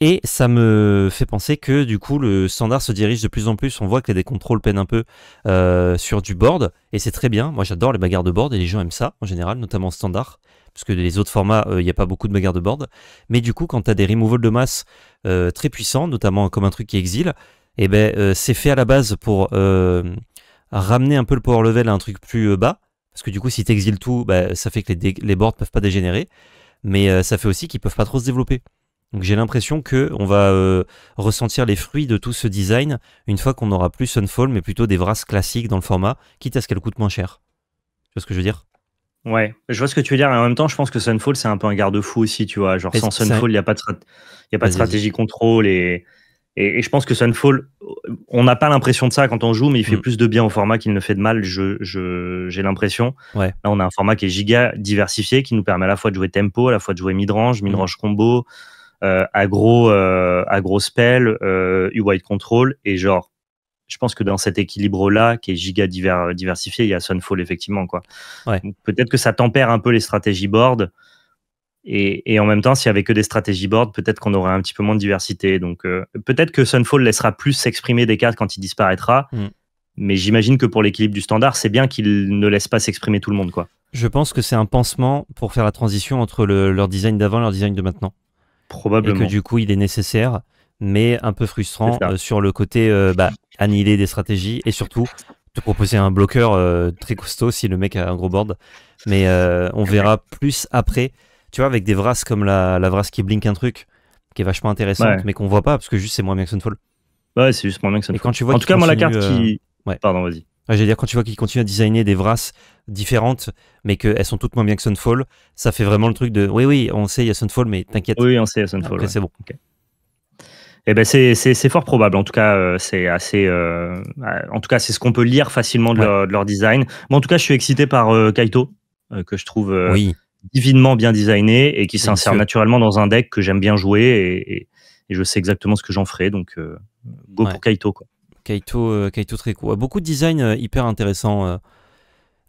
Et ça me fait penser que du coup le standard se dirige de plus en plus. On voit que les contrôles peinent un peu euh, sur du board et c'est très bien. Moi j'adore les bagarres de board et les gens aiment ça en général, notamment standard. Parce que les autres formats, euh, il n'y a pas beaucoup de bagarres de board. Mais du coup, quand tu as des removals de masse euh, très puissants, notamment comme un truc qui exile, et eh ben, c'est fait à la base pour ramener un peu le power level à un truc plus bas. Parce que du coup, si tu exiles tout, bah, ça fait que les, les boards ne peuvent pas dégénérer. Mais ça fait aussi qu'ils peuvent pas trop se développer. Donc j'ai l'impression que on va euh, ressentir les fruits de tout ce design une fois qu'on n'aura plus Sunfall, mais plutôt des Vras classiques dans le format, quitte à ce qu'elles coûtent moins cher. Tu vois ce que je veux dire Ouais, je vois ce que tu veux dire. Et en même temps, je pense que Sunfall, c'est un peu un garde-fou aussi, tu vois. Genre, sans Sunfall, il n'y a pas de, y stratégie contrôle. Et, et, je pense que Sunfall, on n'a pas l'impression de ça quand on joue, mais il fait mm. plus de bien au format qu'il ne fait de mal, j'ai je, j'ai l'impression. Ouais. Là, on a un format qui est giga diversifié, qui nous permet à la fois de jouer tempo, à la fois de jouer mid-range, mid-range mm. combo, Agro, euh, Agro euh, Spell, euh, U-Wide Control et genre je pense que dans cet équilibre-là, qui est giga diversifié, il y a Sunfall, effectivement. quoi. Peut-être que ça tempère un peu les stratégies board. Et, en même temps, s'il n'y avait que des stratégies board, peut-être qu'on aurait un petit peu moins de diversité. Donc, peut-être que Sunfall laissera plus s'exprimer des cartes quand il disparaîtra. Mm. Mais j'imagine que pour l'équilibre du standard, c'est bien qu'il ne laisse pas s'exprimer tout le monde. quoi. Je pense que c'est un pansement pour faire la transition entre leur design d'avant et leur design de maintenant. Probablement. Et que du coup, il est nécessaire, mais un peu frustrant euh, sur le côté euh, bah, annihiler des stratégies et surtout te proposer un bloqueur euh, très costaud si le mec a un gros board. Mais on verra plus après. Tu vois, avec des vrasses comme la, la vrasse qui blink un truc, qui est vachement intéressante, mais qu'on voit pas parce que juste c'est moins bien que Sunfall. Ouais, c'est juste moins bien que Sunfall. quand tu vois en tout cas, moi, la carte qui. Ouais. Pardon, vas-y. J'allais dire, quand tu vois qu'ils continuent à designer des Vras différentes, mais qu'elles sont toutes moins bien que Sunfall, ça fait vraiment le truc de oui, oui, on sait, il y a Sunfall, mais t'inquiète. Oui, on sait, il y a Sunfall. C'est bon. Eh ben c'est fort probable. En tout cas, euh, c'est assez. Euh, en tout cas, c'est ce qu'on peut lire facilement de, leur, design. Mais en tout cas, je suis excité par euh, Kaito, que je trouve divinement bien designé et qui s'insère naturellement dans un deck que j'aime bien jouer et, je sais exactement ce que j'en ferai. Donc, go pour Kaito. Quoi. Kaito, euh, Kaito cool. Beaucoup de design euh, hyper intéressant. Euh.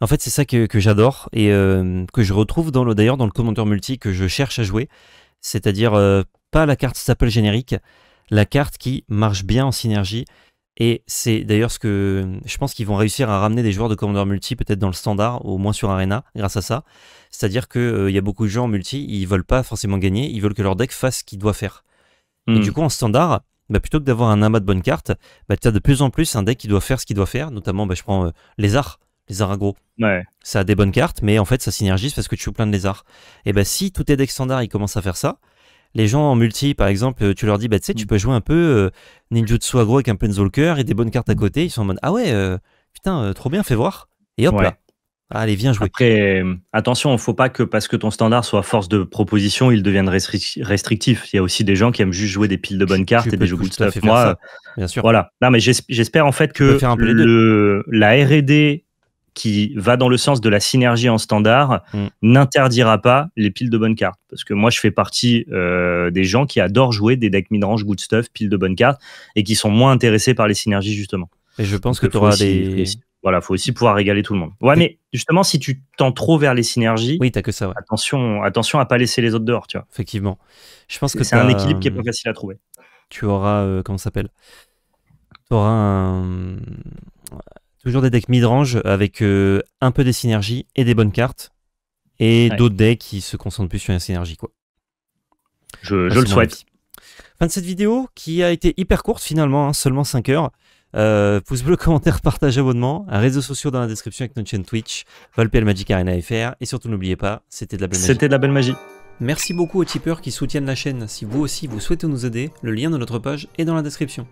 En fait, c'est ça que, j'adore et que je retrouve dans d'ailleurs dans le Commander multi que je cherche à jouer, c'est-à-dire pas la carte s'appelle générique, la carte qui marche bien en synergie. Et c'est d'ailleurs ce que je pense qu'ils vont réussir à ramener des joueurs de Commander multi peut-être dans le standard, au moins sur Arena, grâce à ça. C'est-à-dire qu'il il y a beaucoup de gens en multi, ils veulent pas forcément gagner, ils veulent que leur deck fasse ce qu'il doit faire. Et hmm. du coup, en standard, bah, plutôt que d'avoir un amas de bonnes cartes, bah, tu as de plus en plus un deck qui doit faire ce qu'il doit faire. Notamment, bah, je prends euh, les arts, les arts Ouais. Ça a des bonnes cartes, mais en fait, ça synergise parce que tu joues plein de lézards. Et bah, si tous tes decks standards ils commencent à faire ça, les gens en multi, par exemple, euh, tu leur dis, bah, tu sais, tu mm. peux jouer un peu euh, Ninjutsu agro avec un zolker et des bonnes cartes à côté. Ils sont en mode, ah ouais, putain, trop bien, fais voir. Et hop là. Allez, viens jouer. Après, attention, faut pas que parce que ton standard soit force de proposition, il devienne restrictif. Il y a aussi des gens qui aiment juste jouer des piles de bonnes cartes et des jeux good stuff. Moi, bien sûr. Voilà. Non, mais j'espère en fait que la R&D qui va dans le sens de la synergie en standard mm. n'interdira pas les piles de bonnes cartes. Parce que moi, je fais partie euh, des gens qui adorent jouer des decks mid-range good stuff, piles de bonnes cartes et qui sont moins intéressés par les synergies justement. Et je pense que tu auras des, voilà, faut aussi pouvoir régaler tout le monde. Ouais, mais justement, si tu tends trop vers les synergies, oui, t'as que ça. Attention, attention à pas laisser les autres dehors, tu vois. Effectivement, je pense que c'est un équilibre qui est euh, pas facile à trouver. Tu auras euh, comment ça s'appelle Tu auras toujours des decks mid-range avec euh, un peu des synergies et des bonnes cartes, et d'autres decks qui se concentrent plus sur les synergies. quoi. Je, ah, le souhaite. Fin de cette vidéo qui a été hyper courte finalement, hein, seulement 5 heures. Euh, pouce bleu, commentaire, partage, abonnement. Réseaux sociaux dans la description avec notre chaîne Twitch, Valpel Magic Arena FR. Et surtout, n'oubliez pas, c'était de la belle magie. C'était de la belle magie. Merci beaucoup aux tipeurs qui soutiennent la chaîne. Si vous aussi vous souhaitez nous aider, le lien de notre page est dans la description.